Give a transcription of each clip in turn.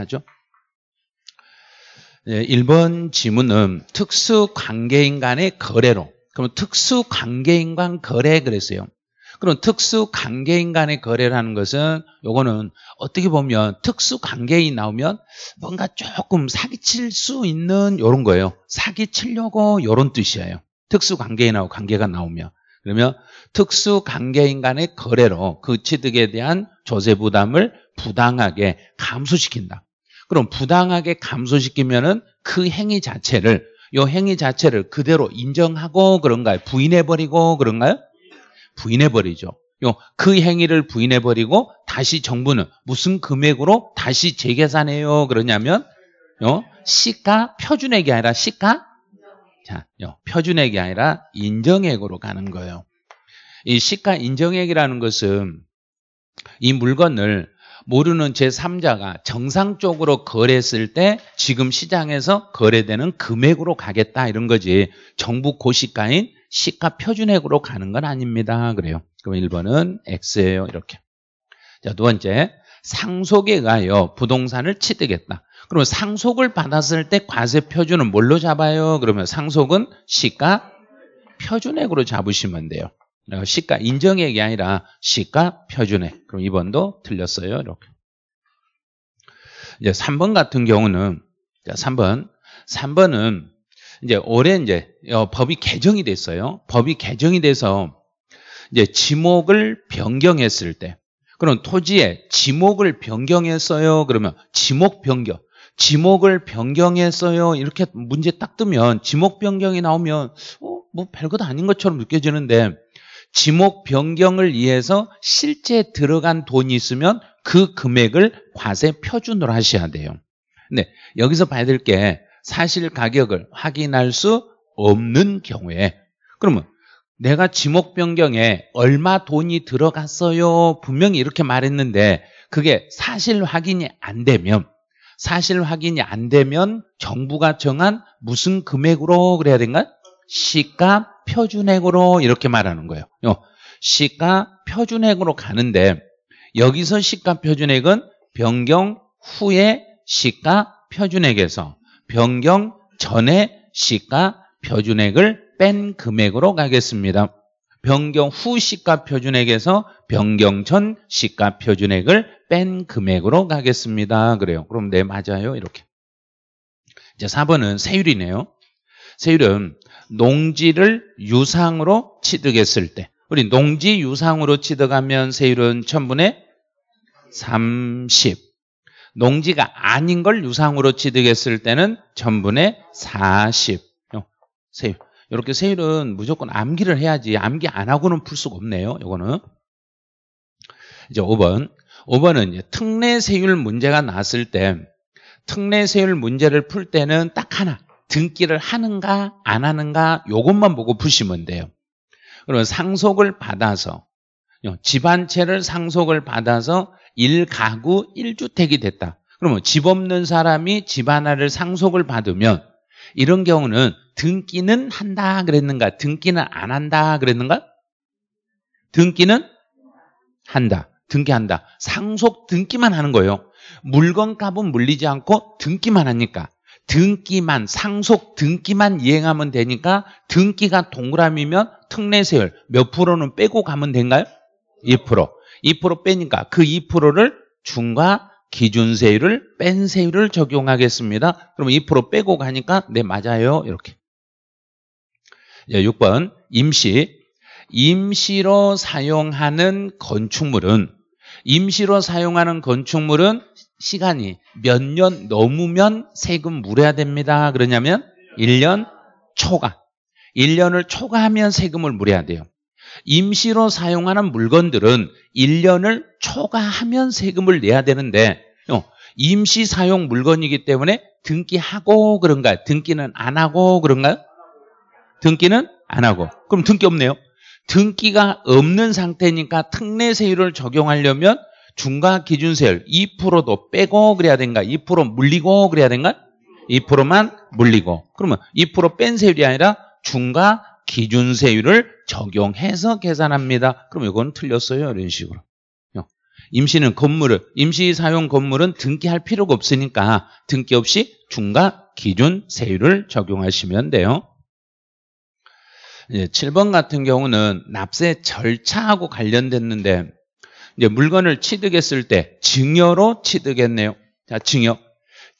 하죠. 1번 예, 지문은 특수 관계인 간의 거래로. 그럼 특수 관계인 간 거래 그랬어요. 그럼 특수 관계인 간의 거래라는 것은 요거는 어떻게 보면 특수 관계인 나오면 뭔가 조금 사기칠 수 있는 요런 거예요. 사기치려고 요런 뜻이에요. 특수 관계인하고 관계가 나오면. 그러면 특수 관계인 간의 거래로 그 취득에 대한 조세 부담을 부당하게 감소시킨다. 그럼 부당하게 감소시키면은 그 행위 자체를 요 행위 자체를 그대로 인정하고 그런가요? 부인해버리고 그런가요? 부인해버리죠. 요 그 행위를 부인해버리고 다시 정부는 무슨 금액으로 다시 재계산해요? 그러냐면 요 시가 표준액이 아니라 시가 자, 요 표준액이 아니라 인정액으로 가는 거예요. 이 시가 인정액이라는 것은 이 물건을 모르는 제3자가 정상적으로 거래했을 때 지금 시장에서 거래되는 금액으로 가겠다 이런 거지 정부 고시가인 시가 표준액으로 가는 건 아닙니다 그래요 그럼 1번은 X예요 이렇게 자두 번째 상속에 의하여 부동산을 취득했다 그러면 상속을 받았을 때 과세 표준은 뭘로 잡아요? 그러면 상속은 시가 표준액으로 잡으시면 돼요 어, 시가 인정액이 아니라 시가 표준액. 그럼 2번도 틀렸어요. 이렇게. 이제 3번 같은 경우는 3번. 3번은 이제 올해 이제 어, 법이 개정이 됐어요. 법이 개정이 돼서 이제 지목을 변경했을 때그럼 토지에 지목을 변경했어요. 그러면 지목 변경. 지목을 변경했어요. 이렇게 문제 딱 뜨면 지목 변경이 나오면 어, 뭐 별것 아닌 것처럼 느껴지는데 지목 변경을 위해서 실제 들어간 돈이 있으면 그 금액을 과세 표준으로 하셔야 돼요. 근 네, 여기서 봐야 될 게 사실 가격을 확인할 수 없는 경우에 그러면 내가 지목 변경에 얼마 돈이 들어갔어요 분명히 이렇게 말했는데 그게 사실 확인이 안 되면 사실 확인이 안 되면 정부가 정한 무슨 금액으로 그래야 되는가? 시가 표준액으로 이렇게 말하는 거예요. 어, 시가 표준액으로 가는데 여기서 시가 표준액은 변경 후에 시가 표준액에서 변경 전에 시가 표준액을 뺀 금액으로 가겠습니다. 변경 후 시가 표준액에서 변경 전 시가 표준액을 뺀 금액으로 가겠습니다. 그래요. 그럼 네 맞아요. 이렇게. 이제 4번은 세율이네요. 세율은 농지를 유상으로 취득했을 때 우리 농지 유상으로 취득하면 세율은 천분의 30 농지가 아닌 걸 유상으로 취득했을 때는 천분의 40 세율 이렇게 세율은 무조건 암기를 해야지 암기 안 하고는 풀 수가 없네요 이거는 이제 5번 5번은 특례 세율 문제가 나왔을 때 특례 세율 문제를 풀 때는 딱 하나 등기를 하는가 안 하는가 이것만 보고 푸시면 돼요. 그러면 상속을 받아서 집 한채를 상속을 받아서 1가구 1주택이 됐다. 그러면 집 없는 사람이 집 하나를 상속을 받으면 이런 경우는 등기는 한다 그랬는가? 등기는 안 한다 그랬는가? 등기는 한다. 등기한다. 상속 등기만 하는 거예요. 물건값은 물리지 않고 등기만 하니까. 등기만 상속 등기만 이행하면 되니까 등기가 동그라미면 특례세율 몇 프로는 빼고 가면 된가요? 2% 2% 빼니까 그 2%를 중과 기준세율을 뺀 세율을 적용하겠습니다. 그럼 2% 빼고 가니까 네 맞아요 이렇게. 6번 임시 임시로 사용하는 건축물은 임시로 사용하는 건축물은 시간이 몇 년 넘으면 세금 물어야 됩니다. 그러냐면 1년 초과. 1년을 초과하면 세금을 물어야 돼요. 임시로 사용하는 물건들은 1년을 초과하면 세금을 내야 되는데 어, 임시 사용 물건이기 때문에 등기하고 그런가요? 등기는 안 하고 그런가요? 등기는 안 하고. 그럼 등기 없네요. 등기가 없는 상태니까 특례세율을 적용하려면 중과 기준세율 2%도 빼고 그래야 된가? 2% 물리고 그래야 된가? 2%만 물리고. 그러면 2%뺀 세율이 아니라 중과 기준세율을 적용해서 계산합니다. 그럼 이건 틀렸어요. 이런 식으로. 임시는 건물을 임시 사용 건물은 등기할 필요가 없으니까 등기 없이 중과 기준 세율을 적용하시면 돼요. 7번 같은 경우는 납세 절차하고 관련됐는데 이제 물건을 취득했을 때 증여로 취득했네요. 자, 증여.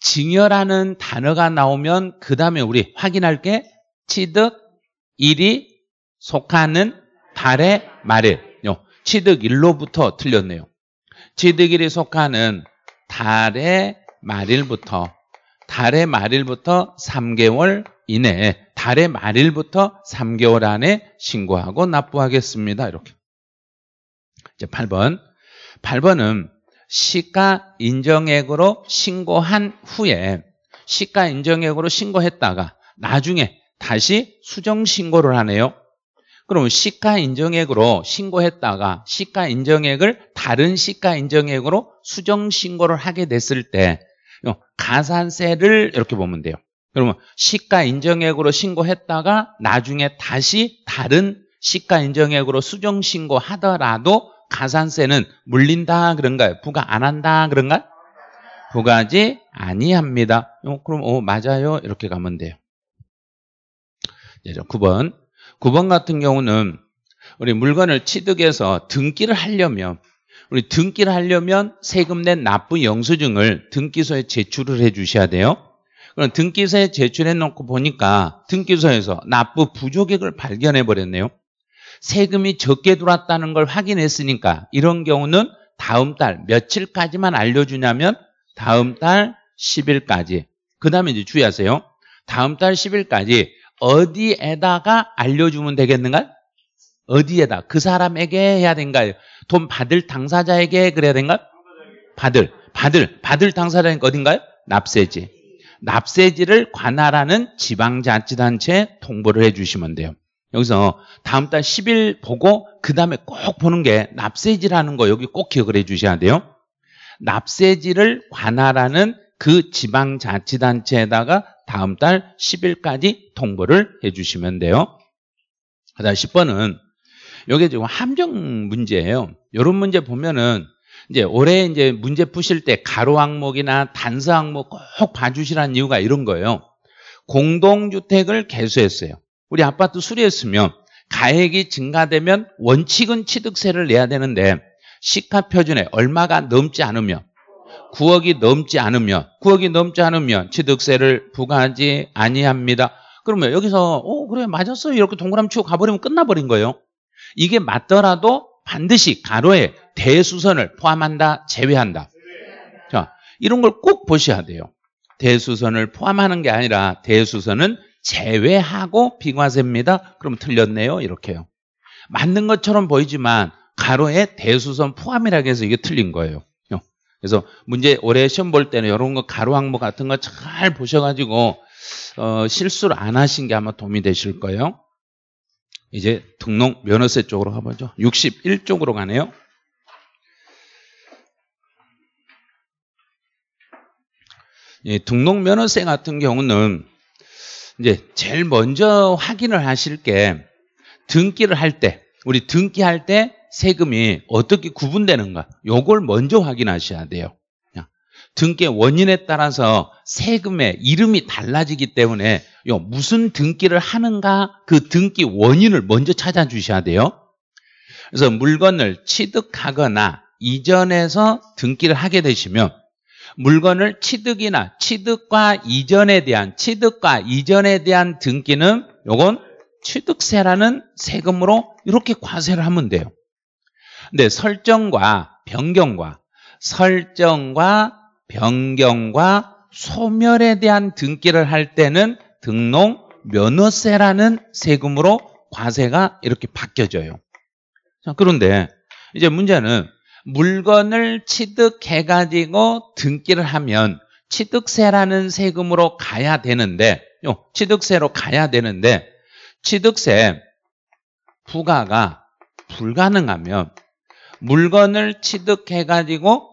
증여라는 단어가 나오면 그 다음에 우리 확인할 게 취득 일이 속하는 달의 말일요. 취득 일로부터 틀렸네요. 취득 일이 속하는 달의 말일부터 달의 말일부터 3개월 이내에 달의 말일부터 3개월 안에 신고하고 납부하겠습니다. 이렇게. 이제 8번. 8번은 시가 인정액으로 신고한 후에 시가 인정액으로 신고했다가 나중에 다시 수정 신고를 하네요. 그러면 시가 인정액으로 신고했다가 시가 인정액을 다른 시가 인정액으로 수정 신고를 하게 됐을 때 가산세를 이렇게 보면 돼요. 그러면 시가 인정액으로 신고했다가 나중에 다시 다른 시가 인정액으로 수정 신고하더라도 가산세는 물린다 그런가요? 부과 안 한다 그런가요? 부과지 아니합니다. 어, 그럼 어, 맞아요 이렇게 가면 돼요. 예죠 9번 9번 같은 경우는 우리 물건을 취득해서 등기를 하려면 우리 등기를 하려면 세금 낸 납부 영수증을 등기소에 제출을 해 주셔야 돼요. 그럼 등기소에 제출해 놓고 보니까 등기소에서 납부 부족액을 발견해 버렸네요. 세금이 적게 들어왔다는 걸 확인했으니까 이런 경우는 다음 달 며칠까지만 알려주냐면 다음 달 10일까지 그 다음에 이제 주의하세요 다음 달 10일까지 어디에다가 알려주면 되겠는가? 어디에다? 그 사람에게 해야 된가요? 돈 받을 당사자에게 그래야 된가? 받을, 받을, 받을 당사자니까 어딘가요? 납세지. 납세지를 관할하는 지방자치단체에 통보를 해주시면 돼요. 여기서 다음 달 10일 보고 그 다음에 꼭 보는 게 납세지라는 거 여기 꼭 기억을 해 주셔야 돼요. 납세지를 관할하는 그 지방자치단체에다가 다음 달 10일까지 통보를 해 주시면 돼요. 그 다음 10번은 여기 지금 함정 문제예요. 이런 문제 보면은 이제 올해 이제 문제 푸실 때 가로 항목이나 단서 항목 꼭 봐주시라는 이유가 이런 거예요. 공동주택을 개수했어요. 우리 아파트 수리했으면 가액이 증가되면 원칙은 취득세를 내야 되는데 시가 표준에 얼마가 넘지 않으면 9억이 넘지 않으면 9억이 넘지 않으면 취득세를 부과하지 아니합니다. 그러면 여기서 어 그래 맞았어요 이렇게 동그라미 치고 가버리면 끝나버린 거예요. 이게 맞더라도 반드시 가로에 대수선을 포함한다 제외한다. 자 이런 걸 꼭 보셔야 돼요. 대수선을 포함하는 게 아니라 대수선은 제외하고 비과세입니다. 그럼 틀렸네요. 이렇게요. 맞는 것처럼 보이지만 가로에 대수선 포함이라고 해서 이게 틀린 거예요. 그래서 문제 올해 시험 볼 때는 이런 거 가로 항목 같은 거 잘 보셔가지고 어, 실수를 안 하신 게 아마 도움이 되실 거예요. 이제 등록 면허세 쪽으로 가보죠. 61쪽으로 가네요. 예, 등록 면허세 같은 경우는 이제 제일 먼저 확인을 하실 게 등기를 할 때, 우리 등기할 때 세금이 어떻게 구분되는가, 요걸 먼저 확인하셔야 돼요. 등기의 원인에 따라서 세금의 이름이 달라지기 때문에 요 무슨 등기를 하는가 그 등기 원인을 먼저 찾아주셔야 돼요. 그래서 물건을 취득하거나 이전에서 등기를 하게 되시면 물건을 취득이나 취득과 이전에 대한 취득과 이전에 대한 등기는 요건 취득세라는 세금으로 이렇게 과세를 하면 돼요. 근데 설정과 변경과 설정과 변경과 소멸에 대한 등기를 할 때는 등록 면허세라는 세금으로 과세가 이렇게 바뀌어져요. 자, 그런데 이제 문제는 물건을 취득해 가지고 등기를 하면 취득세라는 세금으로 가야 되는데 요 취득세로 가야 되는데 취득세 부과가 불가능하면 물건을 취득해 가지고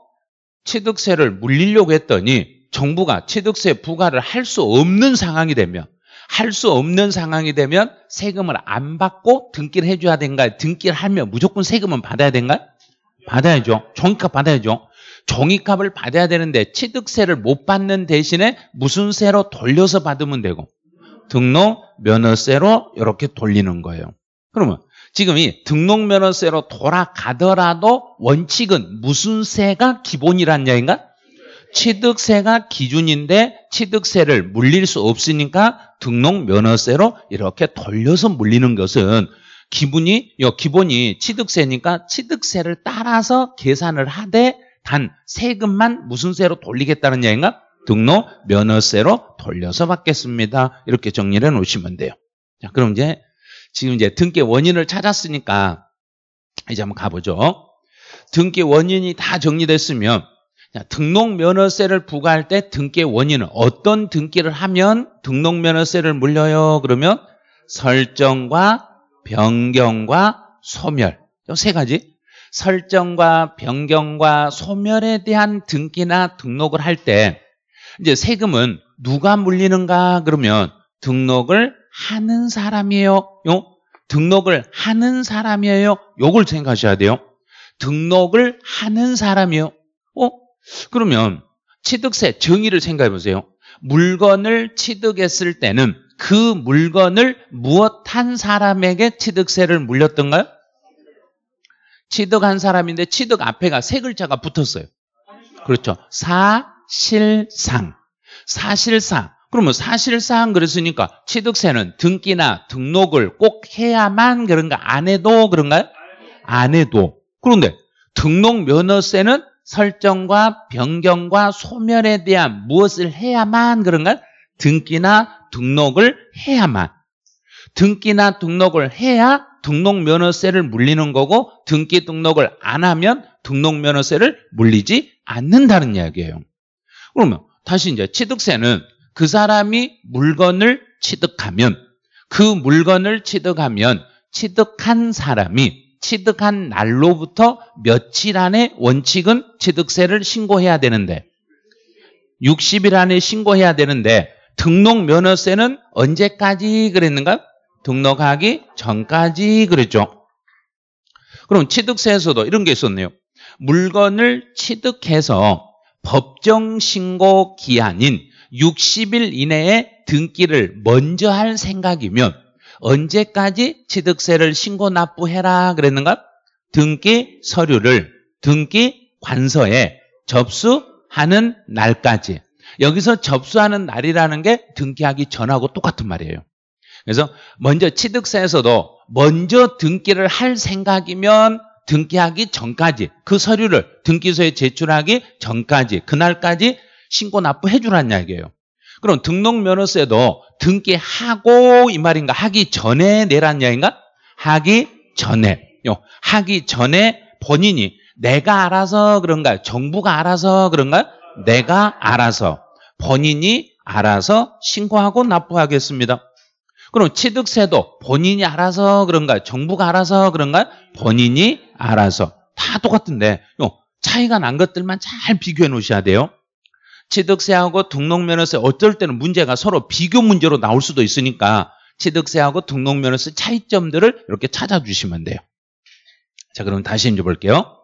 취득세를 물리려고 했더니 정부가 취득세 부과를 할 수 없는 상황이 되면 할 수 없는 상황이 되면 세금을 안 받고 등기를 해줘야 된가요? 등기를 하면 무조건 세금은 받아야 된가요? 받아야죠. 정의값 받아야죠. 정의값을 받아야 되는데 취득세를 못 받는 대신에 무슨 세로 돌려서 받으면 되고 등록 면허세로 이렇게 돌리는 거예요. 그러면 지금 이 등록 면허세로 돌아가더라도 원칙은 무슨 세가 기본이란 얘기인가? 취득세가 기준인데 취득세를 물릴 수 없으니까 등록 면허세로 이렇게 돌려서 물리는 것은 기분이 기본이 취득세니까 취득세를 따라서 계산을 하되 단 세금만 무슨 세로 돌리겠다는 얘기인가? 등록 면허세로 돌려서 받겠습니다. 이렇게 정리를 해 놓으시면 돼요. 자, 그럼 이제 지금 이제 등기 원인을 찾았으니까 이제 한번 가보죠. 등기 원인이 다 정리됐으면 자, 등록면허세를 부과할 때 등기 원인은 어떤 등기를 하면 등록면허세를 물려요? 그러면 설정과 변경과 소멸. 세 가지. 설정과 변경과 소멸에 대한 등기나 등록을 할 때 이제 세금은 누가 물리는가 그러면 등록을 하는 사람이에요. 요? 등록을 하는 사람이에요. 요걸 생각하셔야 돼요. 등록을 하는 사람이요. 어? 그러면 취득세 정의를 생각해 보세요. 물건을 취득했을 때는 그 물건을 무엇한 사람에게 취득세를 물렸던가요? 취득한 사람인데 취득 앞에가 세 글자가 붙었어요. 그렇죠. 사실상. 사실상. 그러면 사실상 그랬으니까 취득세는 등기나 등록을 꼭 해야만 그런가? 안 해도 그런가요? 안 해도. 그런데 등록 면허세는 설정과 변경과 소멸에 대한 무엇을 해야만 그런가요? 등기나 등록을 해야만 등기나 등록을 해야 등록면허세를 물리는 거고 등기 등록을 안 하면 등록면허세를 물리지 않는다는 이야기예요. 그러면 다시 이제 취득세는 그 사람이 물건을 취득하면 그 물건을 취득하면 취득한 사람이 취득한 날로부터 며칠 안에 원칙은 취득세를 신고해야 되는데 60일 안에 신고해야 되는데 등록 면허세는 언제까지 그랬는가 등록하기 전까지 그랬죠. 그럼 취득세에서도 이런 게 있었네요. 물건을 취득해서 법정 신고 기한인 60일 이내에 등기를 먼저 할 생각이면 언제까지 취득세를 신고 납부해라 그랬는가? 등기 서류를 등기 관서에 접수하는 날까지 여기서 접수하는 날이라는 게 등기하기 전하고 똑같은 말이에요. 그래서 먼저 취득세에서도 먼저 등기를 할 생각이면 등기하기 전까지 그 서류를 등기소에 제출하기 전까지 그날까지 신고 납부해 주란 이야기예요. 그럼 등록면허세도 등기하고 이 말인가 하기 전에 내란 이야기인가? 하기 전에 요 하기 전에 본인이 내가 알아서 그런가요? 정부가 알아서 그런가요? 내가 알아서 본인이 알아서 신고하고 납부하겠습니다. 그럼 취득세도 본인이 알아서 그런가요? 정부가 알아서 그런가요? 본인이 알아서. 다 똑같은데 차이가 난 것들만 잘 비교해 놓으셔야 돼요. 취득세하고 등록면허세 어쩔 때는 문제가 서로 비교 문제로 나올 수도 있으니까 취득세하고 등록면허세 차이점들을 이렇게 찾아주시면 돼요. 자, 그럼 다시 이제 볼게요.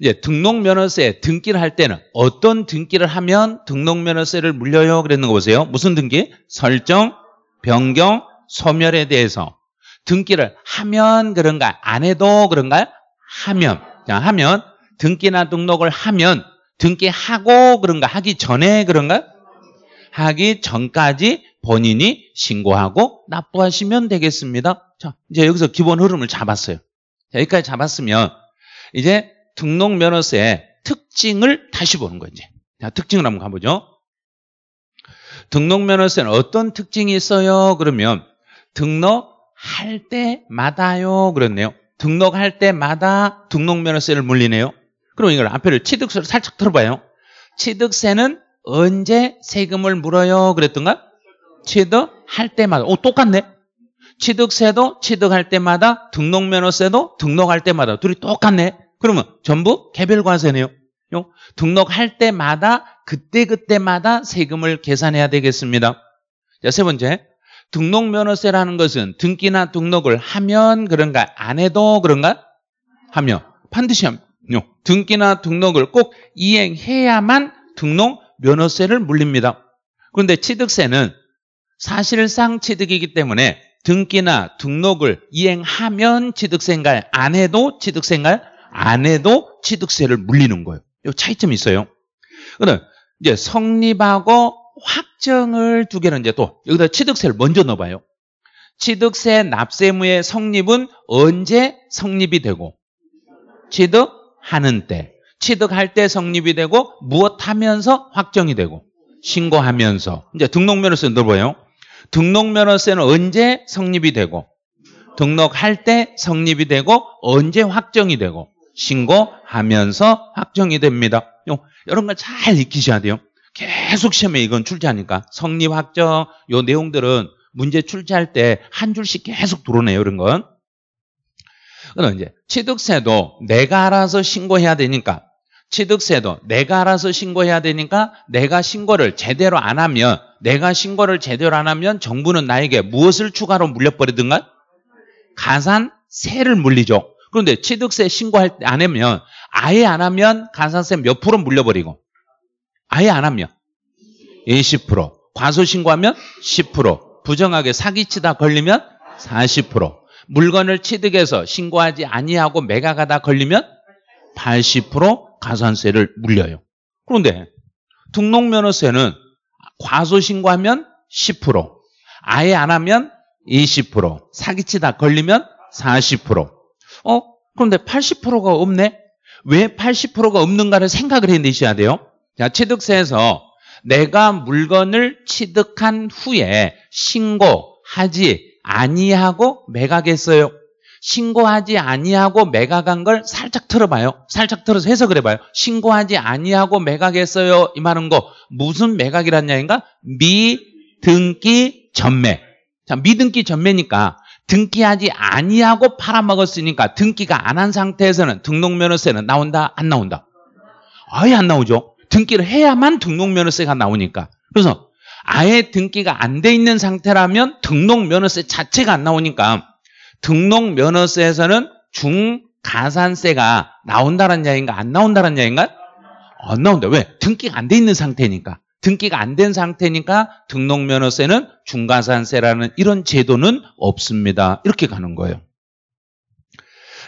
이제 예, 등록면허세 등기를 할 때는 어떤 등기를 하면 등록면허세를 물려요? 그랬는 거 보세요. 무슨 등기? 설정, 변경, 소멸에 대해서 등기를 하면 그런가? 안 해도 그런가? 하면. 자, 하면 등기나 등록을 하면 등기하고 그런가? 하기 전에 그런가? 하기 전까지 본인이 신고하고 납부하시면 되겠습니다. 자, 이제 여기서 기본 흐름을 잡았어요. 여기까지 잡았으면 이제 등록 면허세의 특징을 다시 보는 거예요. 이제. 자, 특징을 한번 가보죠. 등록 면허세는 어떤 특징이 있어요? 그러면 등록할 때마다요. 그렇네요. 등록할 때마다 등록 면허세를 물리네요. 그럼 이걸 앞에를 취득세를 살짝 들어봐요. 취득세는 언제 세금을 물어요? 그랬던가? 취득할 때마다. 오, 똑같네. 취득세도 취득할 때마다, 등록면허세도 등록할 때마다. 둘이 똑같네. 그러면 전부 개별 과세네요. 등록할 때마다 그때그때마다 세금을 계산해야 되겠습니다. 자, 세 번째. 등록면허세라는 것은 등기나 등록을 하면 그런가 안 해도 그런가? 하며 반드시 하며 등기나 등록을 꼭 이행해야만 등록면허세를 물립니다. 그런데 취득세는 사실상 취득이기 때문에 등기나 등록을 이행하면 취득세인가요? 안 해도 취득세인가요? 안 해도 취득세를 물리는 거예요. 이 차이점이 있어요. 그러면 이제 성립하고 확정을 두 개는 이제 또 여기다 취득세를 먼저 넣어봐요. 취득세 납세무의 성립은 언제 성립이 되고 취득하는 때 취득할 때 성립이 되고 무엇하면서 확정이 되고 신고하면서 이제 등록면허세 넣어봐요. 등록면허세는 언제 성립이 되고 등록할 때 성립이 되고 언제 확정이 되고 신고하면서 확정이 됩니다. 이런 걸 잘 익히셔야 돼요. 계속 시험에 이건 출제하니까 성립 확정 요 내용들은 문제 출제할 때 한 줄씩 계속 드러내요 이런 건. 그럼 이제 취득세도 내가 알아서 신고해야 되니까 취득세도 내가 알아서 신고해야 되니까 내가 신고를 제대로 안 하면 내가 신고를 제대로 안 하면 정부는 나에게 무엇을 추가로 물려버리든가 가산세를 물리죠. 그런데 취득세 신고할 때 안 하면 아예 안 하면 가산세 몇 프로 물려버리고 아예 안 하면 20% 예, 과소 신고하면 10% 부정하게 사기치다 걸리면 40% 물건을 취득해서 신고하지 아니하고 매각하다 걸리면 80% 가산세를 물려요. 그런데 등록면허세는 과소 신고하면 10% 아예 안 하면 20% 사기치다 걸리면 40% 어? 그런데 80%가 없네? 왜 80%가 없는가를 생각을 해내셔야 돼요. 자, 취득세에서 내가 물건을 취득한 후에 신고하지 아니하고 매각했어요. 신고하지 아니하고 매각한 걸 살짝 틀어봐요. 살짝 틀어서 해석을 해봐요. 신고하지 아니하고 매각했어요. 이 말은 거 무슨 매각이란 야인가? 미등기 전매. 자, 미등기 전매니까 등기하지 아니하고 팔아먹었으니까 등기가 안 한 상태에서는 등록면허세는 나온다 안 나온다? 아예 안 나오죠. 등기를 해야만 등록면허세가 나오니까. 그래서 아예 등기가 안 돼 있는 상태라면 등록면허세 자체가 안 나오니까 등록면허세에서는 중가산세가 나온다는 얘기인가 안 나온다는 얘기인가? 안 나온다. 왜? 등기가 안 돼 있는 상태니까. 등기가 안 된 상태니까 등록면허세는 중간산세라는 이런 제도는 없습니다. 이렇게 가는 거예요.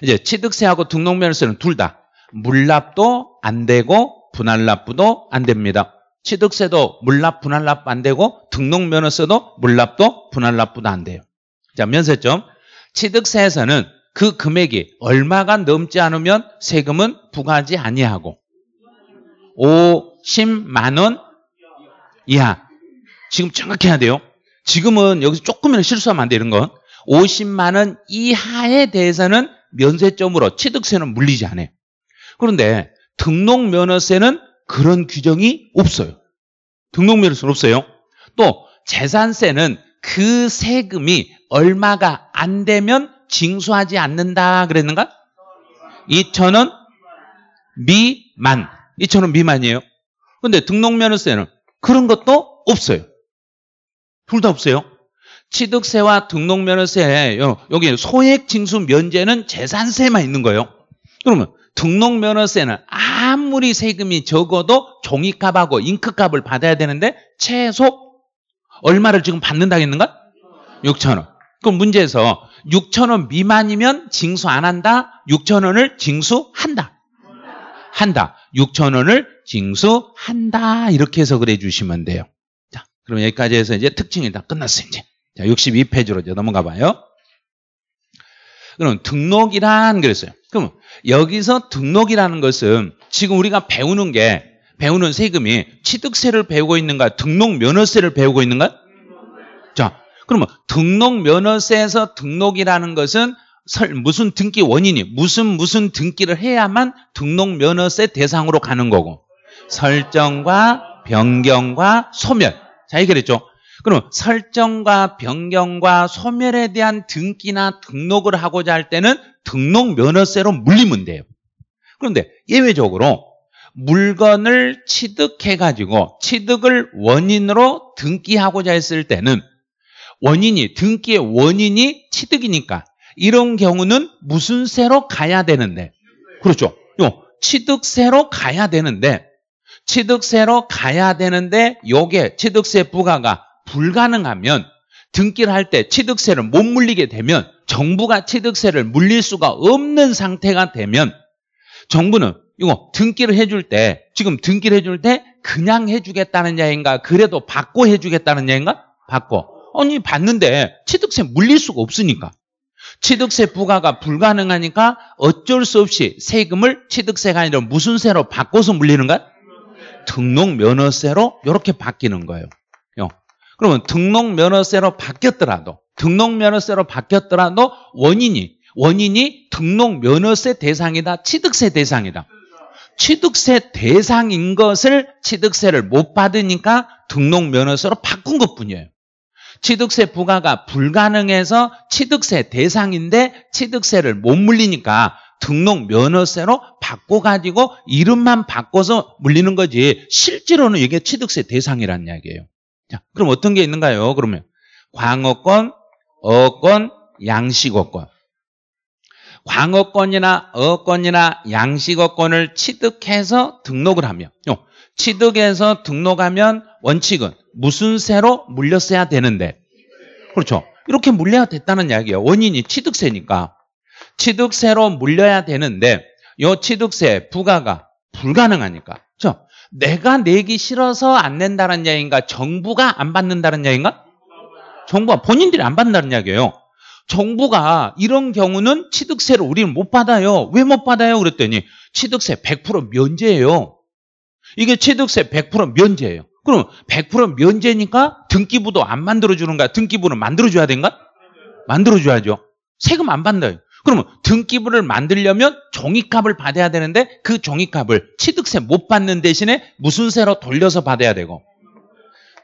이제 취득세하고 등록면허세는 둘 다 물납도 안 되고 분할납부도 안 됩니다. 취득세도 물납, 분할납 부안 되고 등록면허세도 물납도 분할납부도 안 돼요. 자, 면세점. 취득세에서는 그 금액이 얼마가 넘지 않으면 세금은 부과하지 아니하고 50만 원 이하. 지금 정확해야 돼요. 지금은 여기서 조금이라도 실수하면 안 되는 건 50만 원 이하에 대해서는 면세점으로 취득세는 물리지 않아요. 그런데 등록 면허세는 그런 규정이 없어요. 등록 면허세는 없어요. 또 재산세는 그 세금이 얼마가 안 되면 징수하지 않는다 그랬는가? 2천원 미만. 2천원 미만이에요. 근데 등록 면허세는 그런 것도 없어요. 둘 다 없어요. 취득세와 등록면허세, 여기 소액징수 면제는 재산세만 있는 거예요. 그러면 등록면허세는 아무리 세금이 적어도 종이값하고 잉크값을 받아야 되는데 최소 얼마를 지금 받는다했는가 6천원. 그럼 문제에서 6천원 미만이면 징수 안 한다? 6천원을 징수한다. 한다. 6천 원을 징수한다. 이렇게 해서 그래 주시면 돼요. 자, 그럼 여기까지 해서 이제 특징이 다 끝났어요. 이제. 자, 62페이지로 이제 넘어가 봐요. 그럼 등록이란 그랬어요. 그럼 여기서 등록이라는 것은 지금 우리가 배우는 게 배우는 세금이 취득세를 배우고 있는가 등록 면허세를 배우고 있는가? 자, 그러면 등록 면허세에서 등록이라는 것은 설, 무슨 등기 원인이 무슨 무슨 등기를 해야만 등록 면허세 대상으로 가는 거고 설정과 변경과 소멸 자 얘기했죠 그럼 설정과 변경과 소멸에 대한 등기나 등록을 하고자 할 때는 등록 면허세로 물리면 돼요 그런데 예외적으로 물건을 취득해가지고 취득을 원인으로 등기하고자 했을 때는 원인이 등기의 원인이 취득이니까 이런 경우는 무슨 세로 가야 되는데 그렇죠. 요 취득세로 가야 되는데 취득세로 가야 되는데 요게 취득세 부과가 불가능하면 등기할 때 취득세를 못 물리게 되면 정부가 취득세를 물릴 수가 없는 상태가 되면 정부는 이거 등기를 해줄 때 지금 등기를 해줄 때 그냥 해주겠다는 야인가 그래도 받고 해주겠다는 야인가 받고 아니 받는데 취득세 물릴 수가 없으니까 취득세 부과가 불가능하니까 어쩔 수 없이 세금을 취득세가 아니라 무슨 세로 바꿔서 물리는 거야? 등록 면허세로 이렇게 바뀌는 거예요. 그러면 등록 면허세로 바뀌었더라도 등록 면허세로 바뀌었더라도 원인이 원인이 등록 면허세 대상이다, 취득세 대상이다. 취득세 대상인 것을 취득세를 못 받으니까 등록 면허세로 바꾼 것뿐이에요. 취득세 부과가 불가능해서 취득세 대상인데 취득세를 못 물리니까 등록 면허세로 바꿔가지고 이름만 바꿔서 물리는 거지 실제로는 이게 취득세 대상이란 이야기예요. 자, 그럼 어떤 게 있는가요? 그러면 광어권, 어권, 양식어권 광어권이나 어권이나 양식어권을 취득해서 등록을 하면 어, 취득해서 등록하면 원칙은 무슨 세로 물렸어야 되는데 그렇죠. 이렇게 물려야 됐다는 이야기예요. 원인이 취득세니까. 취득세로 물려야 되는데 요 취득세 부과가 불가능하니까. 그렇죠? 내가 내기 싫어서 안 낸다는 이야기인가? 정부가 안 받는다는 이야기인가? 정부가 본인들이 안 받는다는 이야기예요. 정부가 이런 경우는 취득세를 우리는 못 받아요. 왜 못 받아요? 그랬더니 취득세 100% 면제예요. 이게 취득세 100% 면제예요. 그럼 100% 면제니까 등기부도 안 만들어주는 거야. 등기부는 만들어줘야 된가? 만들어줘야죠. 세금 안 받나요? 그러면 등기부를 만들려면 종이값을 받아야 되는데 그 종이값을 취득세 못 받는 대신에 무슨 세로 돌려서 받아야 되고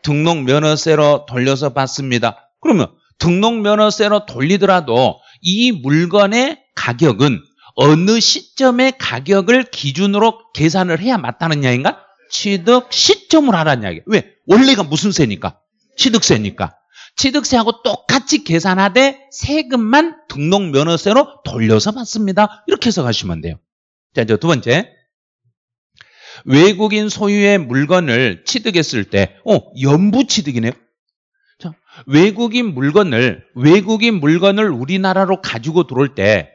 등록면허세로 돌려서 받습니다. 그러면 등록면허세로 돌리더라도 이 물건의 가격은 어느 시점의 가격을 기준으로 계산을 해야 맞다는 이야기인가? 취득 시점을 하라는 이야기. 왜? 원래가 무슨 세니까? 취득세니까. 취득세하고 똑같이 계산하되 세금만 등록면허세로 돌려서 받습니다. 이렇게 해서 가시면 돼요. 자, 이제 두 번째. 외국인 소유의 물건을 취득했을 때, 어, 연부 취득이네요. 외국인 물건을 외국인 물건을 우리나라로 가지고 들어올 때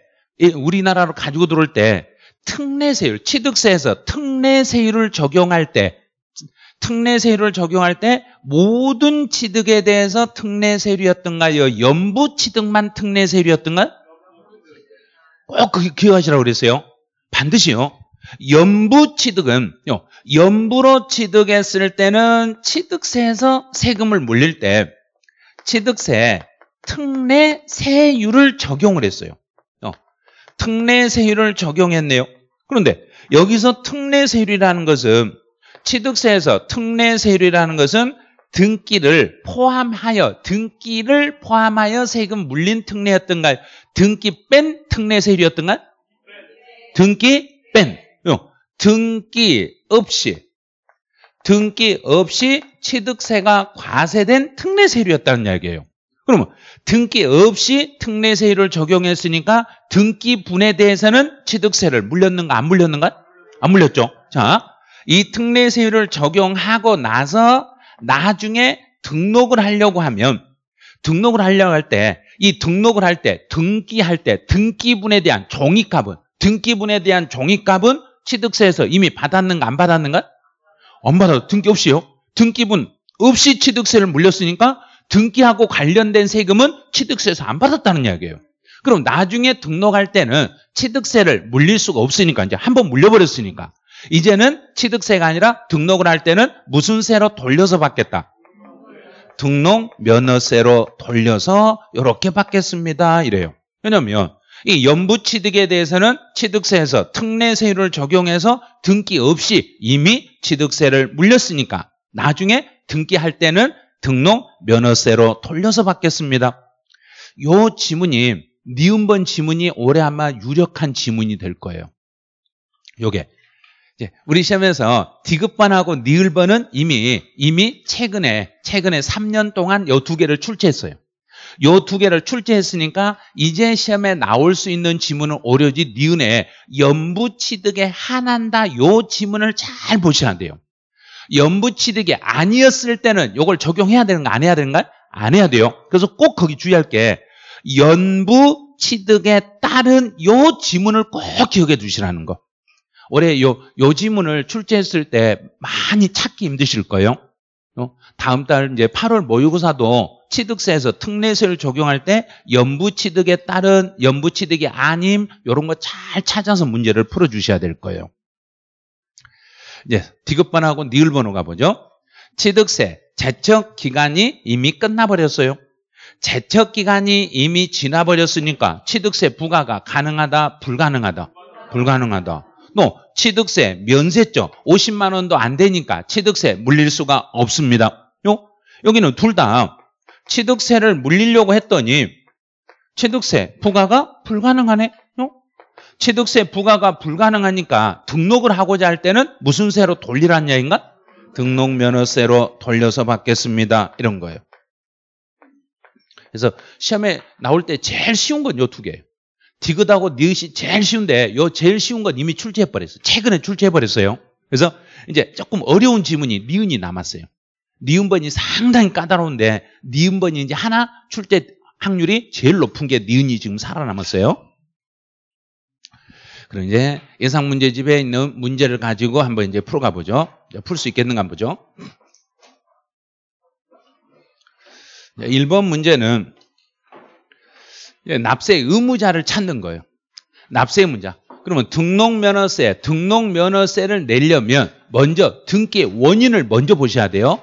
우리나라로 가지고 들어올 때 특례세율 취득세에서 특례세율을 적용할 때 특례세율을 적용할 때 모든 취득에 대해서 특례세율이었던가요? 연부 취득만 특례세율이었던가요? 꼭 그게 기억하시라고 그랬어요. 반드시요. 연부 취득은 연부로 취득했을 때는 취득세에서 세금을 물릴 때 취득세 특례 세율을 적용을 했어요. 어, 특례 세율을 적용했네요. 그런데 여기서 특례 세율이라는 것은 취득세에서 특례 세율이라는 것은 등기를 포함하여 등기를 포함하여 세금 물린 특례였던가요? 등기 뺀 특례 세율이었던가요? 등기 뺀. 어, 등기 없이 등기 없이 취득세가 과세된 특례세율이었다는 이야기예요. 그러면 등기 없이 특례세율을 적용했으니까 등기분에 대해서는 취득세를 물렸는가 안 물렸는가? 안 물렸죠. 자, 이 특례세율을 적용하고 나서 나중에 등록을 하려고 하면 등록을 하려고 할때 이 등록을 할 때 등기할 때 등기분에 대한 종이값은 등기분에 대한 종이값은 취득세에서 이미 받았는가 안 받았는가? 엄마도 등기 없이요. 등기분 없이 취득세를 물렸으니까 등기하고 관련된 세금은 취득세에서 안 받았다는 이야기예요. 그럼 나중에 등록할 때는 취득세를 물릴 수가 없으니까 이제 한번 물려버렸으니까 이제는 취득세가 아니라 등록을 할 때는 무슨 세로 돌려서 받겠다. 등록 면허세로 돌려서 이렇게 받겠습니다. 이래요. 왜냐면 이 연부 취득에 대해서는 취득세에서 특례세율을 적용해서 등기 없이 이미 취득세를 물렸으니까 나중에 등기할 때는 등록 면허세로 돌려서 받겠습니다. 요 지문이 니은번 지문이 올해 아마 유력한 지문이 될 거예요. 요게 우리 시험에서 디귿번하고 니을번은 이미 이미 최근에 최근에 3년 동안 요 두 개를 출제했어요. 요두 개를 출제했으니까 이제 시험에 나올 수 있는 지문은 오로지 니은의 연부취득에 한한다 요 지문을 잘 보셔야 돼요. 연부취득이 아니었을 때는 요걸 적용해야 되는가 안 해야 되는가? 안 해야 돼요. 그래서 꼭 거기 주의할 게 연부취득에 따른 요 지문을 꼭 기억해 두시라는 거. 올해 요, 요 지문을 출제했을 때 많이 찾기 힘드실 거예요. 어? 다음 달 이제 8월 모의고사도 취득세에서 특례세를 적용할 때 연부취득에 따른 연부취득이 아님 이런 거 잘 찾아서 문제를 풀어주셔야 될 거예요. 이제 디귿번호하고 니을번호 가보죠. 취득세 제척기간이 이미 끝나버렸어요. 제척기간이 이미 지나버렸으니까 취득세 부과가 가능하다 불가능하다 불가능하다. 또 뭐, 취득세 면세점 50만 원도 안 되니까 취득세 물릴 수가 없습니다. 요 여기는 둘다 취득세를 물리려고 했더니 취득세 부과가 불가능하네. 요 어? 취득세 부과가 불가능하니까 등록을 하고자 할 때는 무슨 세로 돌리란 얘인가? 등록면허세로 돌려서 받겠습니다. 이런 거예요. 그래서 시험에 나올 때 제일 쉬운 건 요 두 개예요. 디귿하고 니읒이 제일 쉬운데 요 제일 쉬운 건 이미 출제해버렸어요. 최근에 출제해버렸어요. 그래서 이제 조금 어려운 지문이 니은이 남았어요. 니은번이 상당히 까다로운데 니은번이 이제 하나 출제 확률이 제일 높은 게 니은이 지금 살아남았어요. 그럼 이제 예상 문제집에 있는 문제를 가지고 한번 이제 풀어가 보죠. 풀 수 있겠는가 보죠. 1번 문제는 납세 의무자를 찾는 거예요. 납세 의무자. 그러면 등록면허세, 등록면허세를 내려면 먼저 등기의 원인을 먼저 보셔야 돼요.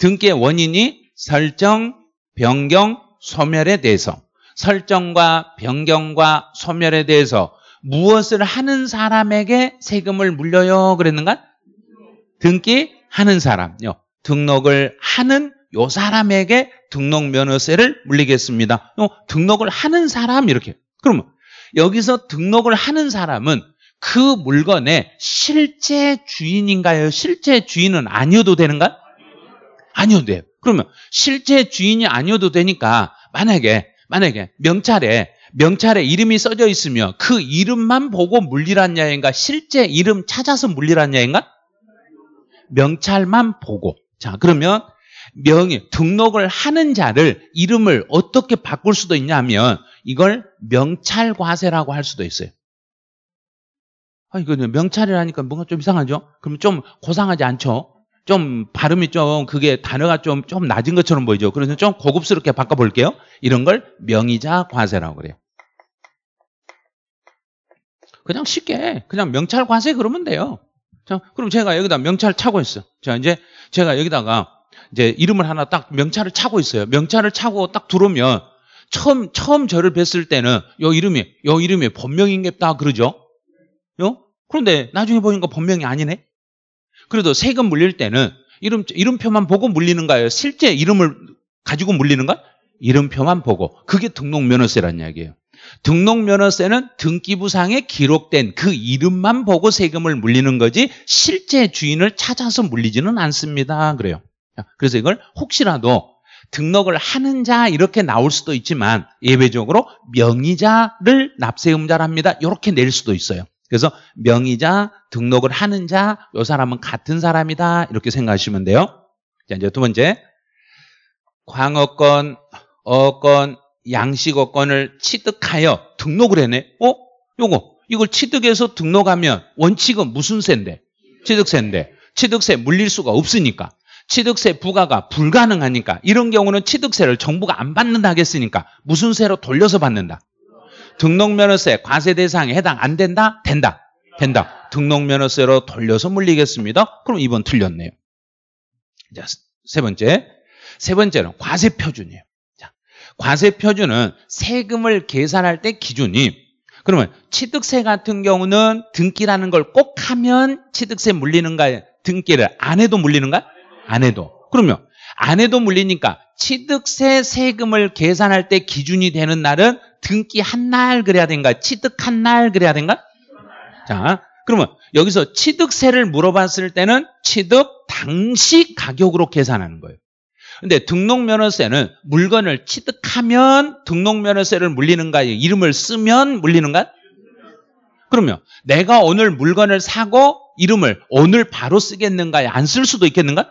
등기의 원인이 설정, 변경, 소멸에 대해서 설정과 변경과 소멸에 대해서 무엇을 하는 사람에게 세금을 물려요 그랬는가? 등기 하는 사람요. 등록을 하는 요 사람에게 등록 면허세를 물리겠습니다. 요 등록을 하는 사람 이렇게. 그러면 여기서 등록을 하는 사람은 그 물건의 실제 주인인가요? 실제 주인은 아니어도 되는가? 아니어도 돼요. 그러면 실제 주인이 아니어도 되니까 만약에 만약에 명찰에 명찰에 이름이 써져 있으면 그 이름만 보고 물리란 야인가 실제 이름 찾아서 물리란 야인가? 명찰만 보고. 자, 그러면 명의 등록을 하는 자를 이름을 어떻게 바꿀 수도 있냐면 이걸 명찰 과세라고 할 수도 있어요. 아, 이거 명찰이라니까 뭔가 좀 이상하죠? 그럼 좀 고상하지 않죠? 좀 발음이 좀 그게 단어가 좀, 좀 낮은 것처럼 보이죠. 그래서 좀 고급스럽게 바꿔볼게요. 이런 걸 명의자 과세라고 그래요. 그냥 쉽게 그냥 명찰 과세 그러면 돼요. 자, 그럼 제가 여기다 명찰 차고 있어. 자, 이제 제가 여기다가 이제 이름을 하나 딱 명찰을 차고 있어요. 명찰을 차고 딱 들어오면 처음 처음 저를 뵀을 때는 요 이름이 요 이름이 본명인게다 그러죠. 요? 그런데 나중에 보니까 본명이 아니네. 그래도 세금 물릴 때는 이름, 이름표만 보고 물리는가요? 실제 이름을 가지고 물리는가? 이름표만 보고. 그게 등록면허세라는 이야기예요. 등록면허세는 등기부상에 기록된 그 이름만 보고 세금을 물리는 거지 실제 주인을 찾아서 물리지는 않습니다. 그래요. 그래서 이걸 혹시라도 등록을 하는 자 이렇게 나올 수도 있지만 예외적으로 명의자를 납세의무자랍니다. 이렇게 낼 수도 있어요. 그래서 명의자, 등록을 하는 자, 이 사람은 같은 사람이다. 이렇게 생각하시면 돼요. 자, 이제 두 번째. 광어권, 어권, 양식어권을 취득하여 등록을 해내. 어? 요거. 이걸 취득해서 등록하면 원칙은 무슨 세인데? 취득세인데. 취득세 물릴 수가 없으니까. 취득세 부과가 불가능하니까 이런 경우는 취득세를 정부가 안 받는다 하겠으니까 무슨 세로 돌려서 받는다. 등록면허세 과세 대상에 해당 안 된다? 된다. 된다. 등록면허세로 돌려서 물리겠습니다. 그럼 2번 틀렸네요. 자, 세 번째. 세 번째는 과세 표준이에요. 자, 과세 표준은 세금을 계산할 때 기준이 그러면 취득세 같은 경우는 등기라는 걸 꼭 하면 취득세 물리는가? 요 등기를 안 해도 물리는가? 요안 해도. 그러면 안 해도 물리니까 취득세 세금을 계산할 때 기준이 되는 날은 등기 한 날 그래야 된가? 취득 한 날 그래야 된가? 자, 그러면 여기서 취득세를 물어봤을 때는 취득 당시 가격으로 계산하는 거예요. 근데 등록면허세는 물건을 취득하면 등록면허세를 물리는가? 이름을 쓰면 물리는가? 그러면 내가 오늘 물건을 사고 이름을 오늘 바로 쓰겠는가? 안 쓸 수도 있겠는가?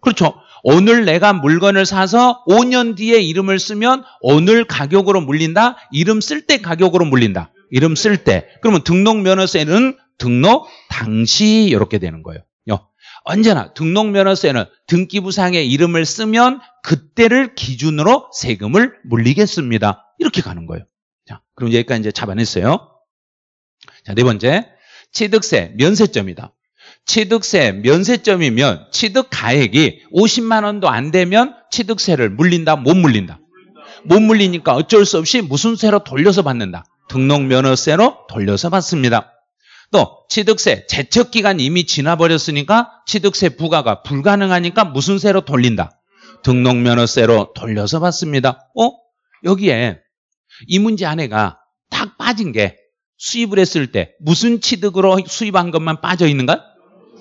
그렇죠. 오늘 내가 물건을 사서 5년 뒤에 이름을 쓰면 오늘 가격으로 물린다. 이름 쓸 때 가격으로 물린다. 이름 쓸 때. 그러면 등록면허세는 등록 당시 이렇게 되는 거예요. 언제나 등록면허세는 등기부상의 이름을 쓰면 그때를 기준으로 세금을 물리겠습니다. 이렇게 가는 거예요. 자, 그럼 여기까지 이제 잡아냈어요. 자, 네 번째. 취득세 면세점이다. 취득세 면세점이면 취득 가액이 50만 원도 안 되면 취득세를 물린다 못 물린다. 못 물리니까 어쩔 수 없이 무슨 세로 돌려서 받는다. 등록면허세로 돌려서 받습니다. 또 취득세 제척기간 이미 지나버렸으니까 취득세 부과가 불가능하니까 무슨 세로 돌린다. 등록면허세로 돌려서 받습니다. 어? 여기에 이 문제 안에가 딱 빠진 게 수입을 했을 때 무슨 취득으로 수입한 것만 빠져 있는가?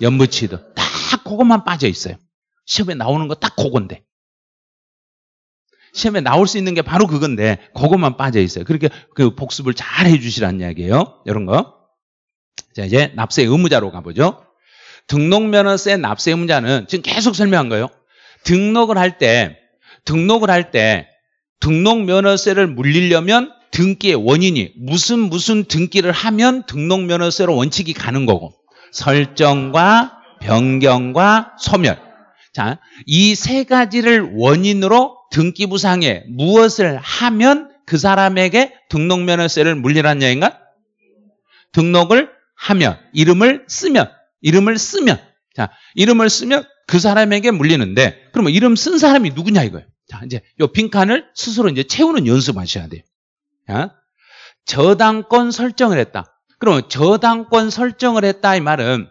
연무치도 딱 그것만 빠져 있어요. 시험에 나오는 거 딱 그건데. 시험에 나올 수 있는 게 바로 그건데 그것만 빠져 있어요. 그렇게 그 복습을 잘해주시라는 이야기예요. 이런 거. 자 이제 납세 의무자로 가보죠. 등록면허세 납세 의무자는 지금 계속 설명한 거예요. 등록을 할 때 등록을 할 때 등록면허세를 물리려면 등기의 원인이 무슨 무슨 등기를 하면 등록면허세로 원칙이 가는 거고 설정과 변경과 소멸. 자, 이 세 가지를 원인으로 등기부상에 무엇을 하면 그 사람에게 등록면허세를 물리라는 얘기인가? 등록을 하면, 이름을 쓰면, 이름을 쓰면, 자, 이름을 쓰면 그 사람에게 물리는데, 그러면 이름 쓴 사람이 누구냐 이거예요. 자, 이제 요 빈칸을 스스로 이제 채우는 연습하셔야 돼요. 자, 저당권 설정을 했다. 그러면 저당권 설정을 했다 이 말은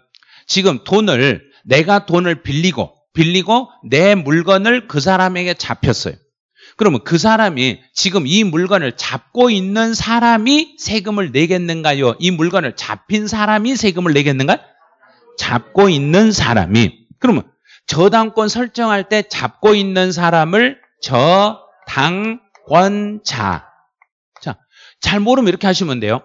지금 돈을 내가 돈을 빌리고 빌리고 내 물건을 그 사람에게 잡혔어요. 그러면 그 사람이 지금 이 물건을 잡고 있는 사람이 세금을 내겠는가요? 이 물건을 잡힌 사람이 세금을 내겠는가? 잡고 있는 사람이. 그러면 저당권 설정할 때 잡고 있는 사람을 저당권자. 자, 잘 모르면 이렇게 하시면 돼요.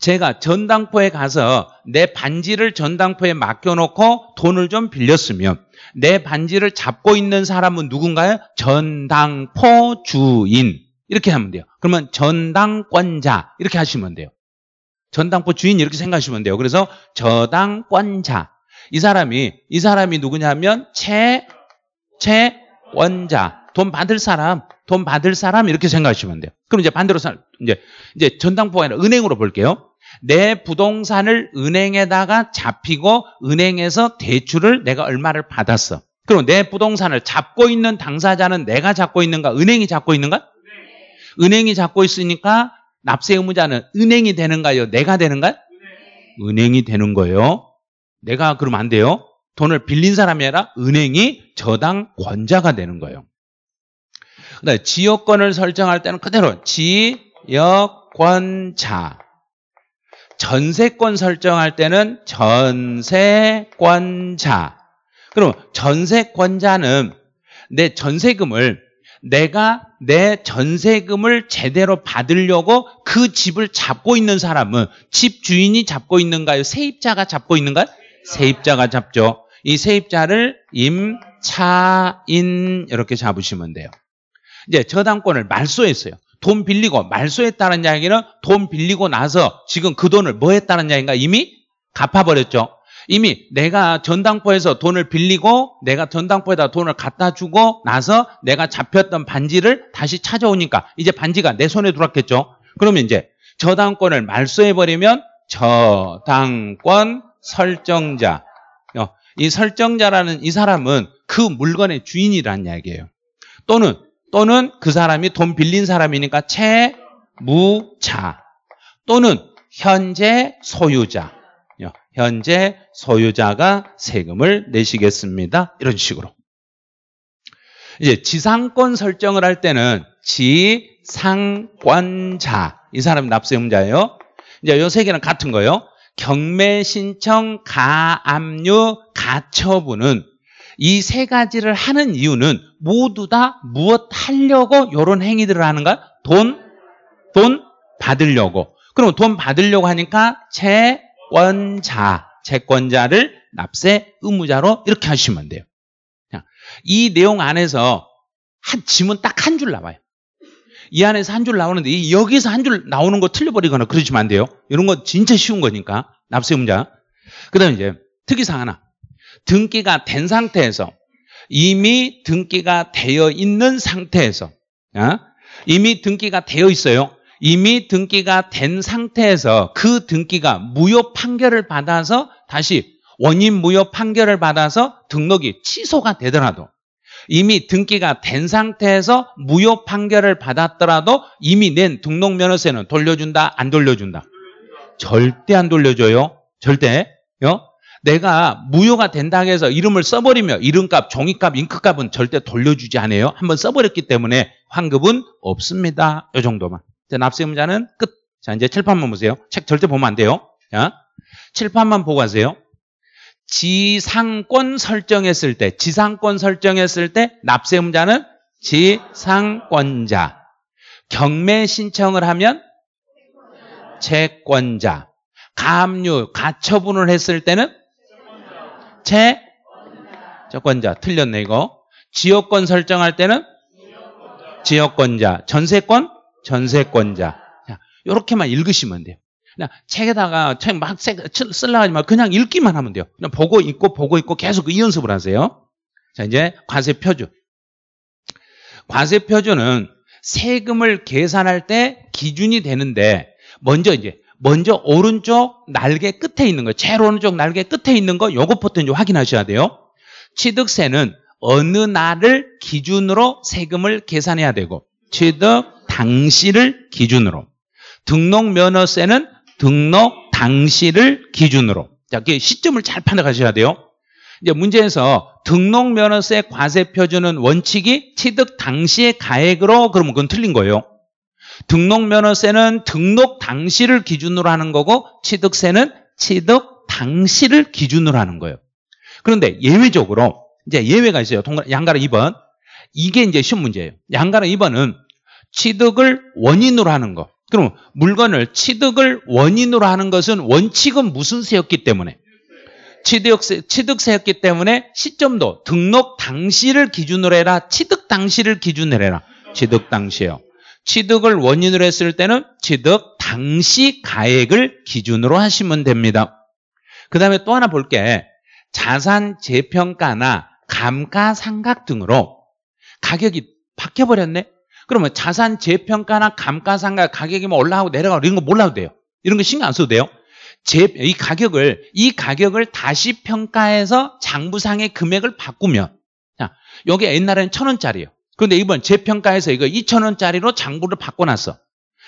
제가 전당포에 가서 내 반지를 전당포에 맡겨놓고 돈을 좀 빌렸으면 내 반지를 잡고 있는 사람은 누군가요? 전당포 주인. 이렇게 하면 돼요. 그러면 전당권자. 이렇게 하시면 돼요. 전당포 주인 이렇게 생각하시면 돼요. 그래서 저당권자. 이 사람이, 이 사람이 누구냐면 채, 채권자. 돈 받을 사람. 돈 받을 사람 이렇게 생각하시면 돼요. 그럼 이제 반대로 이제 이제 전당포가 아니라 은행으로 볼게요. 내 부동산을 은행에다가 잡히고 은행에서 대출을 내가 얼마를 받았어. 그럼 내 부동산을 잡고 있는 당사자는 내가 잡고 있는가? 은행이 잡고 있는가? 네. 은행이 잡고 있으니까 납세 의무자는 은행이 되는가요? 내가 되는가요? 네. 은행이 되는 거예요. 내가 그러면 안 돼요. 돈을 빌린 사람이 아니라 은행이 저당권자가 되는 거예요. 네, 지역권을 설정할 때는 그대로 지역권자. 전세권 설정할 때는 전세권자. 그럼 전세권자는 내 전세금을 내가 내 전세금을 제대로 받으려고 그 집을 잡고 있는 사람은 집 주인이 잡고 있는가요? 세입자가 잡고 있는가요? 세입자가 잡죠. 이 세입자를 임차인 이렇게 잡으시면 돼요. 이제 저당권을 말소했어요. 돈 빌리고 말소했다는 이야기는 돈 빌리고 나서 지금 그 돈을 뭐 했다는 이야기인가 이미 갚아버렸죠. 이미 내가 전당포에서 돈을 빌리고 내가 전당포에다 돈을 갖다 주고 나서 내가 잡혔던 반지를 다시 찾아오니까 이제 반지가 내 손에 들어왔겠죠. 그러면 이제 저당권을 말소해버리면 저당권 설정자. 어, 이 설정자라는 이 사람은 그 물건의 주인이라는 이야기예요. 또는 또는 그 사람이 돈 빌린 사람이니까 채무자 또는 현재 소유자 현재 소유자가 세금을 내시겠습니다. 이런 식으로 이제 지상권 설정을 할 때는 지상권자 이 사람이 납세의무자예요. 이제 요 세 개는 같은 거예요. 경매 신청 가압류 가처분은 이세 가지를 하는 이유는 모두 다 무엇 하려고 이런 행위들을 하는가? 돈, 돈 받으려고. 그럼 돈 받으려고 하니까 채권자, 채권자를 납세 의무자로 이렇게 하시면 돼요. 이 내용 안에서 한 지문 딱 한 줄 나와요. 이 안에서 한 줄 나오는데 여기서 한 줄 나오는 거 틀려버리거나 그러시면 안 돼요. 이런 건 진짜 쉬운 거니까 납세 의무자. 그다음 이제 특이사항 하나. 등기가 된 상태에서 이미 등기가 되어 있는 상태에서 어? 이미 등기가 되어 있어요. 이미 등기가 된 상태에서 그 등기가 무효 판결을 받아서 다시 원인 무효 판결을 받아서 등록이 취소가 되더라도 이미 등기가 된 상태에서 무효 판결을 받았더라도 이미 낸 등록 면허세는 돌려준다 안 돌려준다 절대 안 돌려줘요 절대요 어? 내가 무효가 된다 해서 이름을 써버리며 이름값, 종이값, 잉크값은 절대 돌려주지 않아요. 한번 써버렸기 때문에 환급은 없습니다. 이 정도만. 자, 납세 의무자는 끝. 자, 이제 칠판만 보세요. 책 절대 보면 안 돼요. 자, 칠판만 보고 하세요 지상권 설정했을 때, 지상권 설정했을 때 납세 의무자는 지상권자. 경매 신청을 하면 채권자. 감유, 가처분을 했을 때는 사채 저권자 틀렸네 이거. 지역권 설정할 때는 지역권자, 전세권 전세권자. 이렇게만 읽으시면 돼요. 그냥 책에다가 책 막 쓸라 하지 말고 그냥 읽기만 하면 돼요. 그냥 보고 있고 보고 있고 계속 이 연습을 하세요. 자, 이제 과세 표준. 과세 표준은 세금을 계산할 때 기준이 되는데 먼저 이제 먼저 오른쪽 날개 끝에 있는 거, 제일 오른쪽 날개 끝에 있는 거, 요것부터 이제 확인하셔야 돼요. 취득세는 어느 날을 기준으로 세금을 계산해야 되고, 취득 당시를 기준으로. 등록 면허세는 등록 당시를 기준으로. 자, 그 시점을 잘 파악하셔야 돼요. 이제 문제에서 등록 면허세 과세 표준은 원칙이 취득 당시의 가액으로 그러면 그건 틀린 거예요. 등록면허세는 등록 당시를 기준으로 하는 거고 취득세는 취득 당시를 기준으로 하는 거예요. 그런데 예외적으로 이제 예외가 있어요. 동그라, 양가라 2번. 이게 이제 쉬운 문제예요. 양가라 2번은 취득을 원인으로 하는 거. 그럼 물건을 취득을 원인으로 하는 것은 원칙은 무슨 세였기 때문에 취득세, 취득세였기 때문에 시점도 등록 당시를 기준으로 해라. 취득 당시를 기준으로 해라. 취득 당시요. 예 취득을 원인으로 했을 때는 취득 당시 가액을 기준으로 하시면 됩니다. 그 다음에 또 하나 볼게. 자산 재평가나 감가상각 등으로 가격이 바뀌어버렸네? 그러면 자산 재평가나 감가상각 가격이 뭐 올라가고 내려가고 이런 거 몰라도 돼요. 이런 거 신경 안 써도 돼요. 제, 이 가격을, 이 가격을 다시 평가해서 장부상의 금액을 바꾸면, 자, 여기 옛날에는 천 원짜리요. 그런데 이번 재평가에서 이거 2천원짜리로 장부를 바꿔놨어.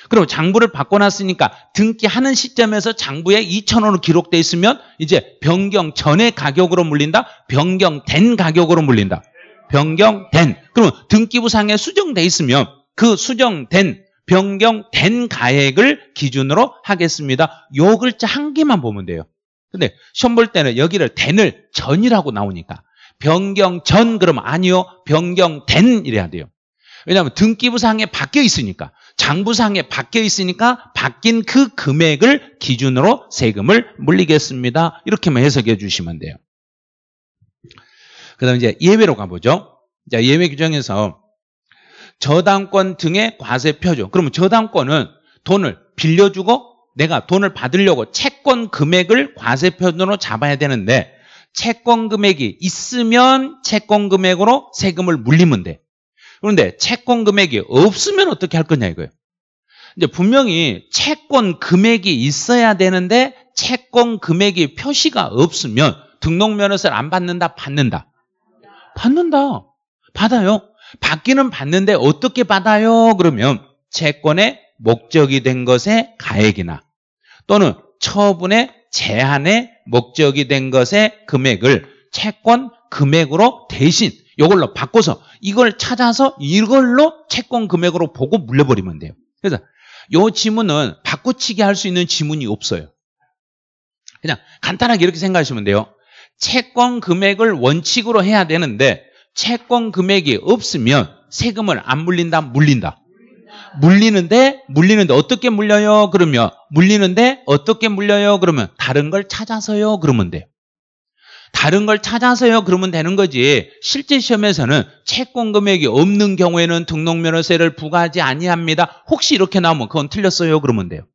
그럼 장부를 바꿔놨으니까 등기하는 시점에서 장부에 2천원으로 기록돼 있으면 이제 변경 전의 가격으로 물린다? 변경된 가격으로 물린다. 변경된. 그러면 등기부상에 수정돼 있으면 그 수정된 변경된 가액을 기준으로 하겠습니다. 요 글자 한 개만 보면 돼요. 근데 시험 볼 때는 여기를 된을 전이라고 나오니까 변경 전 그럼 아니요. 변경된 이래야 돼요. 왜냐하면 등기부상에 바뀌어 있으니까 장부상에 바뀌어 있으니까 바뀐 그 금액을 기준으로 세금을 물리겠습니다. 이렇게만 해석해 주시면 돼요. 그다음 이제 예외로 가보죠. 자 예외 규정에서 저당권 등의 과세 표죠. 그러면 저당권은 돈을 빌려주고 내가 돈을 받으려고 채권 금액을 과세 표준으로 잡아야 되는데 채권 금액이 있으면 채권 금액으로 세금을 물리면 돼. 그런데 채권 금액이 없으면 어떻게 할 거냐 이거예요. 이제 분명히 채권 금액이 있어야 되는데 채권 금액이 표시가 없으면 등록면허세를 안 받는다, 받는다? 받는다. 받아요. 받기는 받는데 어떻게 받아요? 그러면 채권의 목적이 된 것의 가액이나 또는 처분의 제한의 목적이 된 것의 금액을 채권 금액으로 대신 이걸로 바꿔서 이걸 찾아서 이걸로 채권 금액으로 보고 물려버리면 돼요. 그래서 이 지문은 바꿔치기 할 수 있는 지문이 없어요. 그냥 간단하게 이렇게 생각하시면 돼요. 채권 금액을 원칙으로 해야 되는데 채권 금액이 없으면 세금을 안 물린다, 물린다. 물리는데 물리는데 어떻게 물려요? 그러면 물리는데 어떻게 물려요? 그러면 다른 걸 찾아서요. 그러면 돼요. 다른 걸 찾아서요. 그러면 되는 거지. 실제 시험에서는 채권 금액이 없는 경우에는 등록면허세를 부과하지 아니합니다. 혹시 이렇게 나오면 그건 틀렸어요. 그러면 돼요.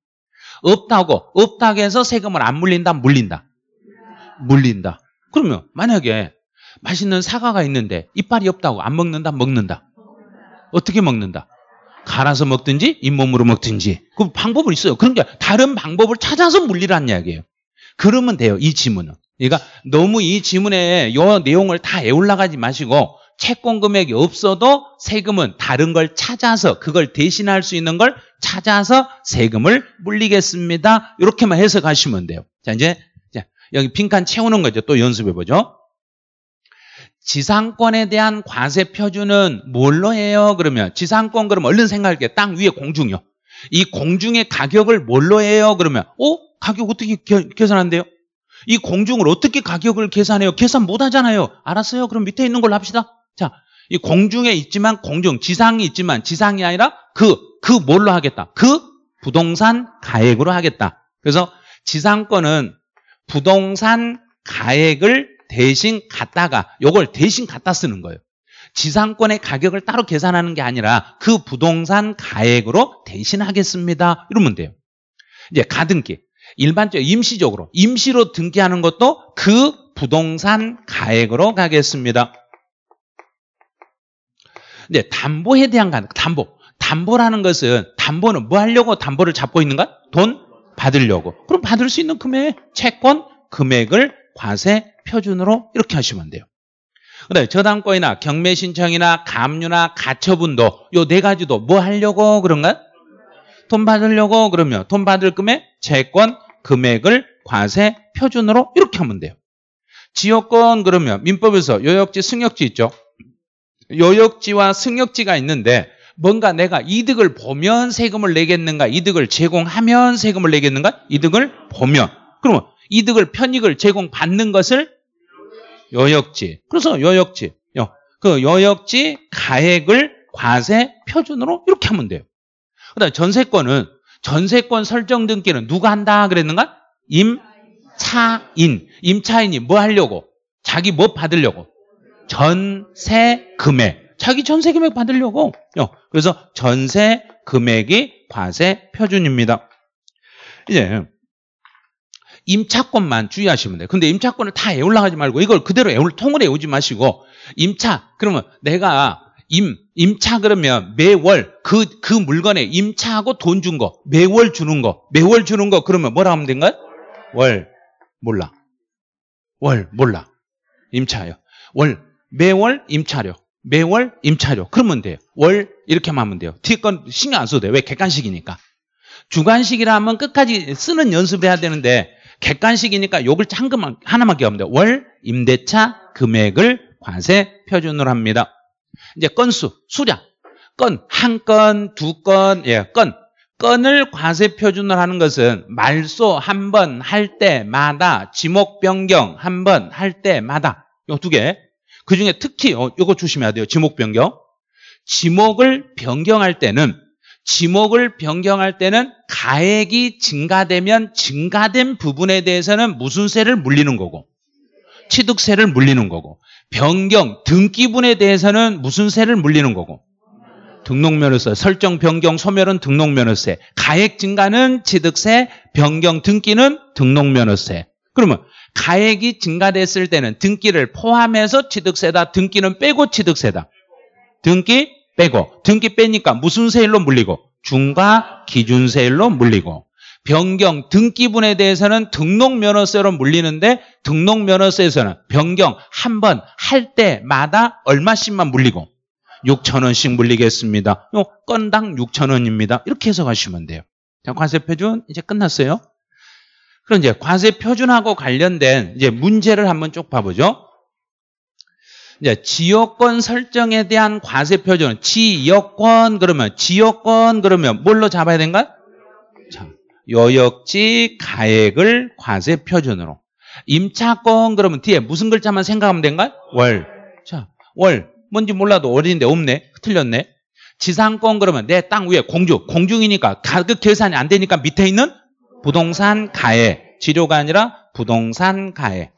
없다고 없다고 해서 세금을 안 물린다. 물린다. 물린다. 그러면 만약에 맛있는 사과가 있는데 이빨이 없다고 안 먹는다. 먹는다. 어떻게 먹는다? 갈아서 먹든지 잇몸으로 먹든지 그 방법은 있어요. 그러니까 다른 방법을 찾아서 물리라는 이야기예요. 그러면 돼요. 이 지문은. 그러니까 너무 이 지문에 이 내용을 다 애올라가지 마시고 채권 금액이 없어도 세금은 다른 걸 찾아서 그걸 대신할 수 있는 걸 찾아서 세금을 물리겠습니다. 이렇게만 해석하시면 돼요. 자 이제 여기 빈칸 채우는 거죠. 또 연습해 보죠. 지상권에 대한 과세 표준은 뭘로 해요? 그러면 지상권 그럼 얼른 생각할게요. 땅 위에 공중요. 이이 공중의 가격을 뭘로 해요? 그러면 어? 가격 어떻게 겨, 계산한대요? 이 공중을 어떻게 가격을 계산해요? 계산 못 하잖아요. 알았어요. 그럼 밑에 있는 걸로 합시다. 자, 이 공중에 있지만 공중, 지상이 있지만 지상이 아니라 그, 그 뭘로 하겠다? 그 부동산 가액으로 하겠다. 그래서 지상권은 부동산 가액을 대신 갖다가 요걸 대신 갖다 쓰는 거예요. 지상권의 가격을 따로 계산하는 게 아니라 그 부동산 가액으로 대신하겠습니다. 이러면 돼요. 이제 가등기. 일반적 임시적으로 임시로 등기하는 것도 그 부동산 가액으로 가겠습니다. 이 담보에 대한 가능 담보. 담보라는 것은 담보는 뭐 하려고 담보를 잡고 있는가? 돈 받으려고. 그럼 받을 수 있는 금액, 채권 금액을 과세 표준으로 이렇게 하시면 돼요. 근데 저당권이나 경매 신청이나 감유나 가처분도 요 네 가지도 뭐 하려고 그런가돈 받으려고 그러면 돈 받을 금액, 채권, 금액을 과세 표준으로 이렇게 하면 돼요. 지역권 그러면 민법에서 요역지, 승역지 있죠. 요역지와 승역지가 있는데 뭔가 내가 이득을 보면 세금을 내겠는가? 이득을 제공하면 세금을 내겠는가? 이득을 보면. 그러면 이득을 편익을 제공받는 것을 여역지. 그래서 여역지. 여, 그 여역지 가액을 과세 표준으로 이렇게 하면 돼요. 그다음 전세권은 전세권 설정 등기는 누가 한다 그랬는가? 임차인. 임차인이 뭐 하려고? 자기 뭐 받으려고? 전세 금액. 자기 전세 금액 받으려고. 그래서 전세 금액이 과세 표준입니다. 이제 임차권만 주의하시면 돼요. 근데 임차권을 다 애올라가지 말고 이걸 그대로 애올 통을 으 애우지 마시고 임차 그러면 내가 임 임차 그러면 매월 그그 그 물건에 임차하고 돈 준 거 매월 주는 거 매월 주는 거 그러면 뭐라 하면 된가요? 월 몰라 월 몰라 임차요 월 매월 임차료 매월 임차료 그러면 돼요 월 이렇게만 하면 돼요 뒤건 신경 안 써도 돼요 왜 객관식이니까 주관식이라 하면 끝까지 쓰는 연습을 해야 되는데 객관식이니까 욕을 한금만 하나만 기억하면 돼요. 월 임대차 금액을 관세 표준으로 합니다. 이제 건수, 수량. 건, 한 건, 두 건, 예, 건. 건을 과세 표준으로 하는 것은 말소 한 번 할 때마다 지목 변경 한 번 할 때마다 요 두 개. 그 중에 특히 어, 요거 조심해야 돼요. 지목 변경. 지목을 변경할 때는 지목을 변경할 때는 가액이 증가되면 증가된 부분에 대해서는 무슨 세를 물리는 거고 취득세를 물리는 거고 변경, 등기분에 대해서는 무슨 세를 물리는 거고 등록면허세, 설정, 변경, 소멸은 등록면허세 가액 증가는 취득세, 변경, 등기는 등록면허세 그러면 가액이 증가됐을 때는 등기를 포함해서 취득세다 등기는 빼고 취득세다 등기, 빼고 등기 빼니까 무슨 세일로 물리고 중과 기준세일로 물리고 변경 등기분에 대해서는 등록면허세로 물리는데 등록면허세에서는 변경 한 번 할 때마다 얼마씩만 물리고 6천 원씩 물리겠습니다. 요 건당 6천 원입니다. 이렇게 해서 가시면 돼요. 자, 과세 표준 이제 끝났어요. 그럼 이제 과세 표준하고 관련된 이제 문제를 한번 쭉 봐보죠. 이제 지역권 설정에 대한 과세 표준 은 지역권 그러면 지역권 그러면 뭘로 잡아야 된가? 자, 여역지 가액을 과세 표준으로 임차권 그러면 뒤에 무슨 글자만 생각하면 된가? 월. 자, 월. 뭔지 몰라도 월인데 없네. 틀렸네. 지상권 그러면 내 땅 위에 공주. 공중이니까 가격 그 계산이 안 되니까 밑에 있는 부동산 가액. 지료가 아니라 부동산 가액.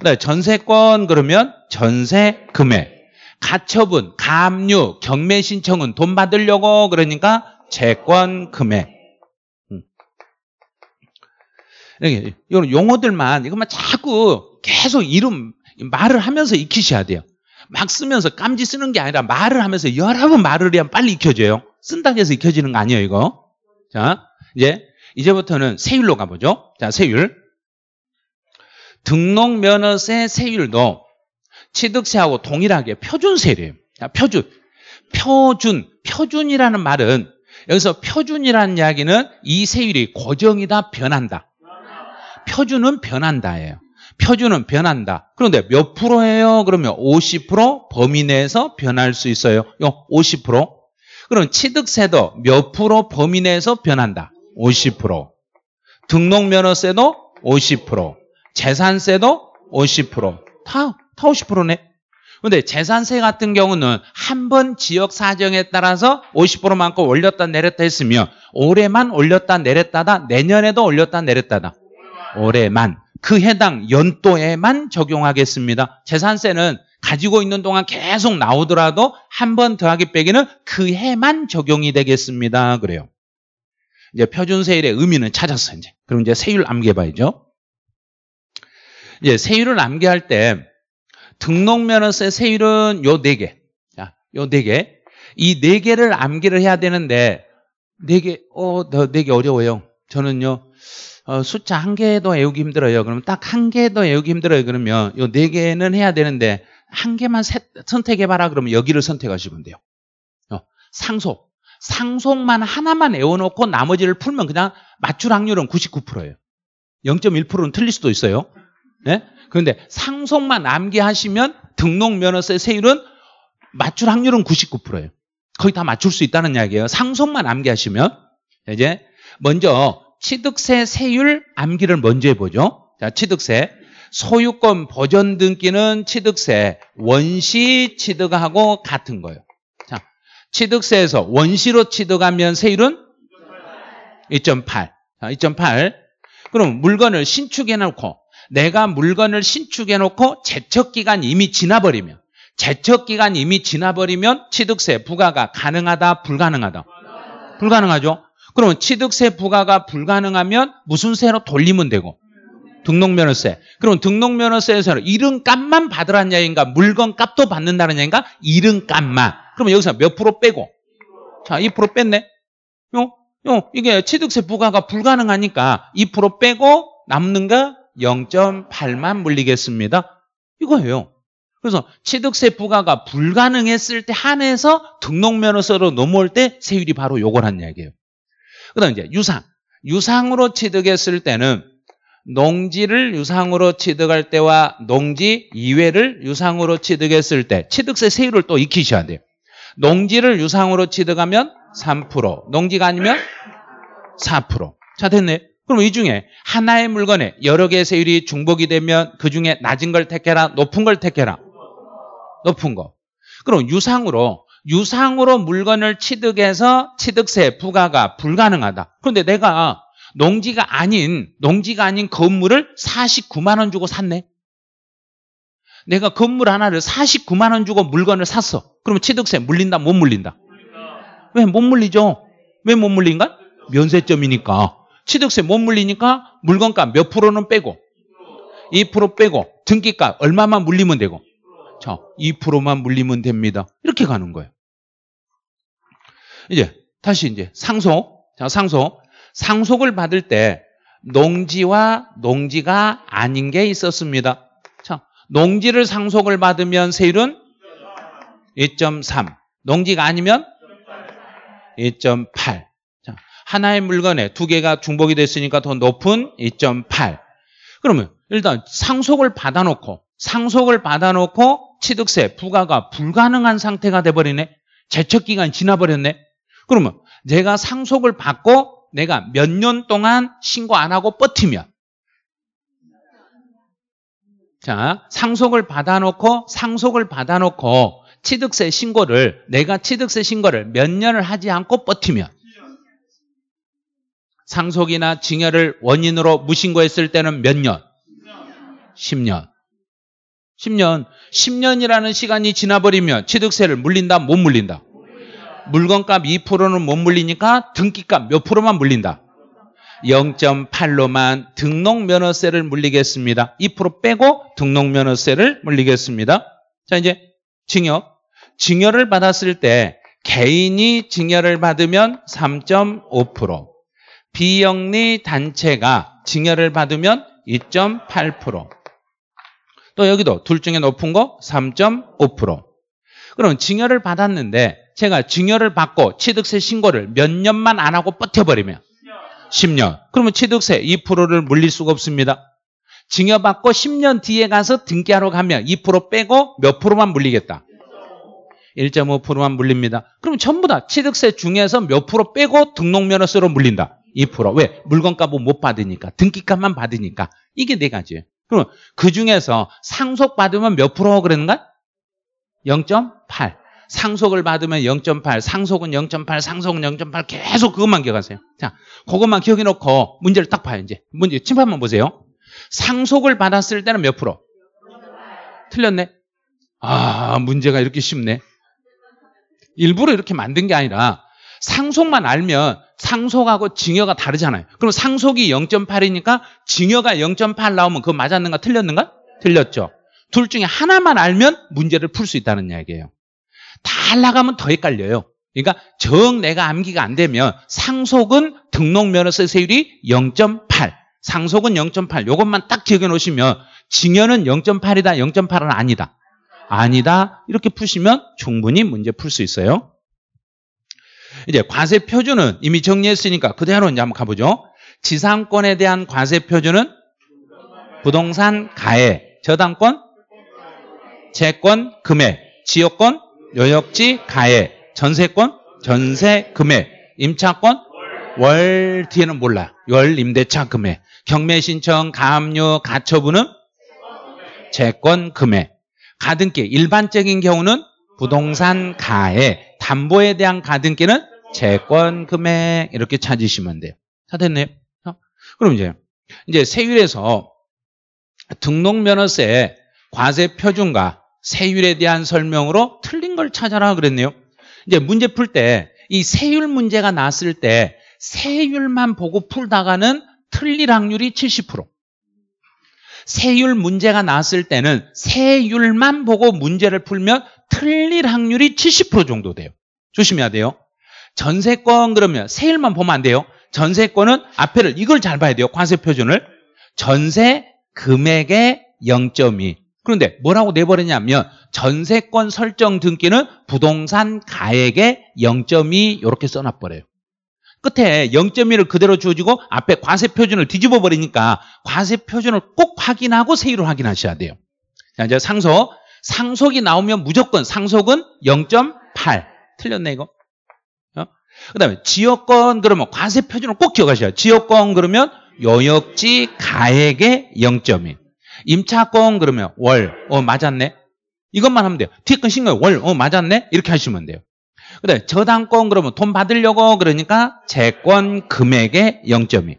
그 전세권 그러면 전세 금액. 가처분, 감류 경매 신청은 돈 받으려고 그러니까 채권 금액. 음. 이런 용어들만 이것만 자꾸 계속 이름 말을 하면서 익히셔야 돼요. 막 쓰면서 깜지 쓰는 게 아니라 말을 하면서 여러 번 말을 해야 빨리 익혀져요. 쓴다고 해서 익혀지는 거 아니에요, 이거. 자, 이제 이제부터는 세율로 가보죠. 자, 세율. 등록면허세 세율도 취득세하고 동일하게 표준세율이에요. 표준. 표준. 표준이라는 말은 여기서 표준이라는 이야기는 이 세율이 고정이다 변한다. 표준은 변한다예요. 표준은 변한다. 그런데 몇 프로예요? 그러면 50% 범위 내에서 변할 수 있어요. 요 50%. 그럼 취득세도 몇 프로 범위 내에서 변한다. 50%. 등록면허세도 50%. 재산세도 50%. 다, 다 50%네. 근데 재산세 같은 경우는 한 번 지역 사정에 따라서 50%만큼 올렸다 내렸다 했으면 올해만 올렸다 내렸다다 내년에도 올렸다 내렸다다. 올해만. 그 해당 연도에만 적용하겠습니다. 재산세는 가지고 있는 동안 계속 나오더라도 한 번 더하기 빼기는 그 해만 적용이 되겠습니다. 그래요. 이제 표준세일의 의미는 찾았어요. 이제. 그럼 이제 세율 암기해 봐야죠. 이제 예, 세율을 암기할때 등록면허세 세율은 요 네 개. 자, 요 네 개. 이 네 개를 암기를 해야 되는데 네 개, 어, 네 개 어려워요. 저는요. 어, 숫자 한개더 외우기 힘들어요. 그러면 딱 한개더 외우기 힘들어요. 그러면 요 네 개는 해야 되는데 한 개만 선택해봐라 그러면 여기를 선택하시면 돼요. 어, 상속. 상속만 하나만 외워놓고 나머지를 풀면 그냥 맞출 확률은 99%예요. 0.1%는 틀릴 수도 있어요. 예? 그런데 상속만 암기하시면 등록 면허세 세율은 맞출 확률은 99%예요. 거의 다 맞출 수 있다는 이야기예요. 상속만 암기하시면 이제 먼저 취득세 세율 암기를 먼저 해보죠. 자, 취득세 소유권 보전 등기는 취득세 원시 취득하고 같은 거예요. 자, 취득세에서 원시로 취득하면 세율은 2.8. 2.8. 그럼 물건을 신축해놓고 내가 물건을 신축해놓고 제척기간 이미 지나버리면 제척기간 이미 지나버리면 취득세 부과가 가능하다 불가능하다? 불가능하죠. 그러면 취득세 부과가 불가능하면 무슨 세로 돌리면 되고? 등록면허세. 그럼 등록면허세에서 이름값만 받으라는 얘기인가? 물건값도 받는다는 얘기인가? 이름값만. 그러면 여기서 몇 프로 빼고? 자, 2% 뺐네. 요, 어? 요, 어, 이게 취득세 부과가 불가능하니까 2% 빼고 남는 거 0.8만 물리겠습니다. 이거예요. 그래서 취득세 부과가 불가능했을 때 한해서 등록면허서로 넘어올 때 세율이 바로 요걸 한 이야기예요. 그 다음 이제 유상. 유상으로 취득했을 때는 농지를 유상으로 취득할 때와 농지 이외를 유상으로 취득했을 때 취득세 세율을 또 익히셔야 돼요. 농지를 유상으로 취득하면 3%, 농지가 아니면 4%. 자, 됐네. 그럼 이 중에 하나의 물건에 여러 개의 세율이 중복이 되면 그 중에 낮은 걸 택해라, 높은 걸 택해라. 높은 거. 그럼 유상으로 유상으로 물건을 취득해서 취득세 부과가 불가능하다. 그런데 내가 농지가 아닌 농지가 아닌 건물을 49만 원 주고 샀네. 내가 건물 하나를 49만 원 주고 물건을 샀어. 그러면 취득세 물린다 못 물린다? 왜 못 물리죠? 왜 못 물린가? 면세점이니까. 취득세 못 물리니까 물건값 몇 프로는 빼고 2% 빼고 등기값 얼마만 물리면 되고 자, 2%만 물리면 됩니다. 이렇게 가는 거예요. 이제 다시 이제 상속. 자, 상속. 상속을 받을 때 농지와 농지가 아닌 게 있었습니다. 자, 농지를 상속을 받으면 세율은 2.3. 농지가 아니면 2.8. 자, 하나의 물건에 두 개가 중복이 됐으니까 더 높은 2.8. 그러면 일단 상속을 받아놓고 상속을 받아놓고 취득세 부과가 불가능한 상태가 돼버리네. 제척 기간이 지나버렸네. 그러면 내가 상속을 받고 내가 몇 년 동안 신고 안 하고 버티면 자 상속을 받아놓고 상속을 받아놓고 취득세 신고를 내가 취득세 신고를 몇 년을 하지 않고 버티면 상속이나 증여를 원인으로 무신고했을 때는 몇 년? 10년. 10년. 10년이라는 시간이 지나버리면 취득세를 물린다, 못 물린다? 물건값 2%는 못 물리니까 등기값 몇 프로만 물린다? 0.8로만 등록면허세를 물리겠습니다. 2% 빼고 등록면허세를 물리겠습니다. 자, 이제 증여. 증여를 받았을 때 개인이 증여를 받으면 3.5%. 비영리 단체가 증여를 받으면 2.8%또 여기도 둘 중에 높은 거3.5% 그럼 증여를 받았는데 제가 증여를 받고 취득세 신고를 몇 년만 안 하고 버텨버리면 10년, 10년. 그러면 취득세 2%를 물릴 수가 없습니다 증여받고 10년 뒤에 가서 등기하러 가면 2% 빼고 몇 프로만 물리겠다 1.5%만 물립니다. 그럼 전부 다 취득세 중에서 몇 프로 빼고 등록면허세로 물린다. 2%. 왜? 물건값은 못 받으니까. 등기값만 받으니까. 이게 네 가지예요. 그럼 그 중에서 상속받으면 몇 프로 그랬는가? 0.8. 상속을 받으면 0.8, 상속은 0.8, 상속은 0.8 계속 그것만 기억하세요. 자, 그것만 기억해 놓고 문제를 딱 봐요, 이제. 문제 침판만 보세요. 상속을 받았을 때는 몇 프로? 틀렸네. 아, 문제가 이렇게 쉽네. 일부러 이렇게 만든 게 아니라 상속만 알면 상속하고 증여가 다르잖아요. 그럼 상속이 0.8이니까 증여가 0.8 나오면 그거 맞았는가 틀렸는가? 틀렸죠. 둘 중에 하나만 알면 문제를 풀 수 있다는 이야기예요. 다 나가면 더 헷갈려요. 그러니까 정 내가 암기가 안 되면 상속은 등록면허세 세율이 0.8, 상속은 0.8. 이것만 딱 기억해 놓으시면 증여는 0.8이다, 0.8은 아니다. 아니다. 이렇게 푸시면 충분히 문제 풀 수 있어요. 이제 과세 표준은 이미 정리했으니까 그대로 이제 한번 가보죠. 지상권에 대한 과세 표준은 부동산 가해, 저당권, 채권, 금액, 지역권, 요역지, 가해, 전세권, 전세, 금액, 임차권, 월 뒤에는 몰라. 월 임대차 금액, 경매 신청, 가압류, 가처분은 채권 금액, 가등기 일반적인 경우는 부동산 가에 담보에 대한 가등기는 채권 금액 이렇게 찾으시면 돼요. 다 됐네요. 어? 그럼 이제 이제 세율에서 등록 면허세 과세 표준과 세율에 대한 설명으로 틀린 걸 찾아라 그랬네요. 이제 문제 풀 때 이 세율 문제가 났을 때 세율만 보고 풀다가는 틀릴 확률이 70%. 세율 문제가 났을 때는 세율만 보고 문제를 풀면 틀릴 확률이 70% 정도 돼요. 조심해야 돼요. 전세권 그러면 세일만 보면 안 돼요. 전세권은 앞에를 이걸 잘 봐야 돼요. 과세 표준을 전세 금액의 0.2. 그런데 뭐라고 내버리냐면 전세권 설정 등기는 부동산 가액의 0.2 이렇게 써놔 버려요. 끝에 0 1을 그대로 주어지고 앞에 과세 표준을 뒤집어 버리니까 과세 표준을 꼭 확인하고 세율을 확인하셔야 돼요. 자, 이제 상속 상속이 나오면 무조건 상속은 0.8. 틀렸네 이거. 어? 그 다음에 지역권 그러면 과세 표준을 꼭 기억하셔야 지역권 그러면 요역지 가액의 0.1. 임차권 그러면 월. 어 맞았네. 이것만 하면 돼요. 뒤에 건 신고요. 월. 어 맞았네. 이렇게 하시면 돼요. 그다음에 저당권 그러면 돈 받으려고 그러니까 재권 금액의 0.2.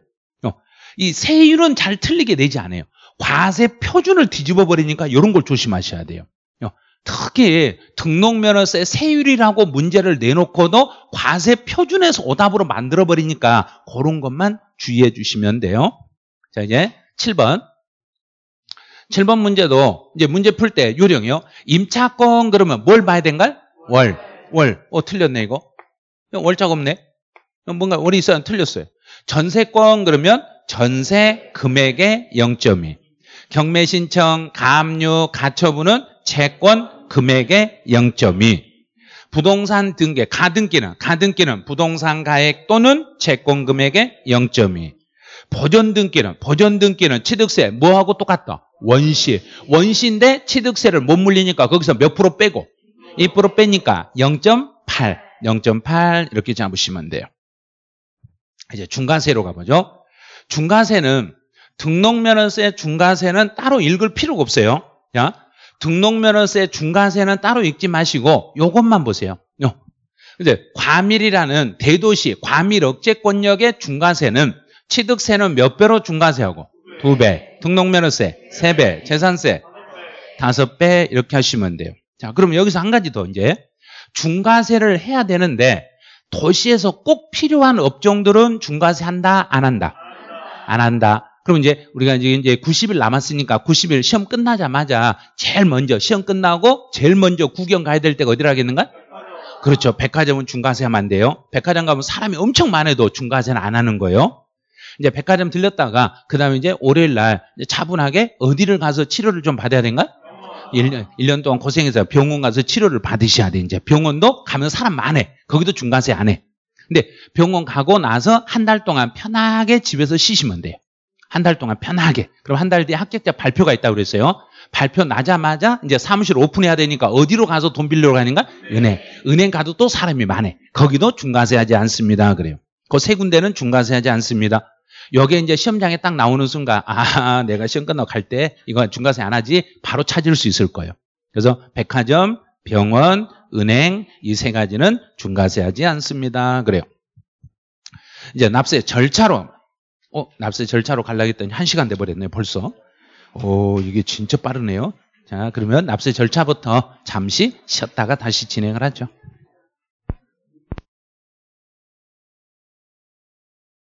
어. 이 세율은 잘 틀리게 되지 않아요. 과세 표준을 뒤집어 버리니까 이런 걸 조심하셔야 돼요. 어, 특히 등록면허세 세율이라고 문제를 내놓고도 과세 표준에서 오답으로 만들어 버리니까 그런 것만 주의해 주시면 돼요. 자 이제 7번. 7번 문제도 이제 문제 풀 때 요령이요. 임차권 그러면 뭘 봐야 된걸? 월. 월. 어 틀렸네 이거. 어, 월자가 없네. 어, 뭔가 월이 있어야 틀렸어요. 전세권 그러면 전세 금액의 0.2. 경매 신청, 가압류, 가처분은 채권 금액의 0.2. 부동산 등계 가등기는 가등기는 부동산 가액 또는 채권 금액의 0.2. 보전 등기는 보전 등기는 취득세 뭐하고 똑같다. 원시. 원시인데 취득세를 못 물리니까 거기서 몇 프로 빼고 2% 빼니까 0.8. 0.8 이렇게 잡으시면 돼요. 이제 중간세로 가보죠. 중간세는 등록면허세 중과세는 따로 읽을 필요가 없어요. 야, 등록면허세 중과세는 따로 읽지 마시고 이것만 보세요. 요. 근데 과밀이라는 대도시 과밀 억제 권역의 중과세는 취득세는 몇 배로 중과세하고 두 배, 등록면허세 세 배, 재산세 다섯 배 이렇게 하시면 돼요. 자, 그럼 여기서 한 가지 더 이제 중과세를 해야 되는데 도시에서 꼭 필요한 업종들은 중과세 한다, 안 한다? 안 한다. 그럼 이제 우리가 이제 90일 남았으니까 90일 시험 끝나자마자 제일 먼저 시험 끝나고 제일 먼저 구경 가야 될 때가 어디라겠는가? 그렇죠. 백화점은 중과세 하면 안 돼요. 백화점 가면 사람이 엄청 많아도 중과세는 안 하는 거예요. 이제 백화점 들렸다가 그다음에 이제 월요일 날 차분하게 어디를 가서 치료를 좀 받아야 된가? 1년, 1년 동안 고생해서 병원 가서 치료를 받으셔야 돼. 이제 병원도 가면 사람 많아. 거기도 중과세 안 해. 근데 병원 가고 나서 한 달 동안 편하게 집에서 쉬시면 돼요. 한달 동안 편하게. 그럼 한 달 뒤에 합격자 발표가 있다고 그랬어요. 발표 나자마자 이제 사무실 오픈해야 되니까 어디로 가서 돈 빌려러 가는가? 네. 은행. 은행 가도 또 사람이 많아. 거기도 중과세 하지 않습니다. 그래요. 그 세 군데는 중과세 하지 않습니다. 여기에 이제 시험장에 딱 나오는 순간, 아, 내가 시험 끝나고 갈 때 이거 중과세안 하지? 바로 찾을 수 있을 거예요. 그래서 백화점, 병원, 은행 이 세 가지는 중과세하지 않습니다. 그래요. 이제 납세 절차로 어, 납세 절차로 갈라겠더니 한시간 돼버렸네요, 벌써. 오, 이게 진짜 빠르네요. 자, 그러면 납세 절차부터 잠시 쉬었다가 다시 진행을 하죠.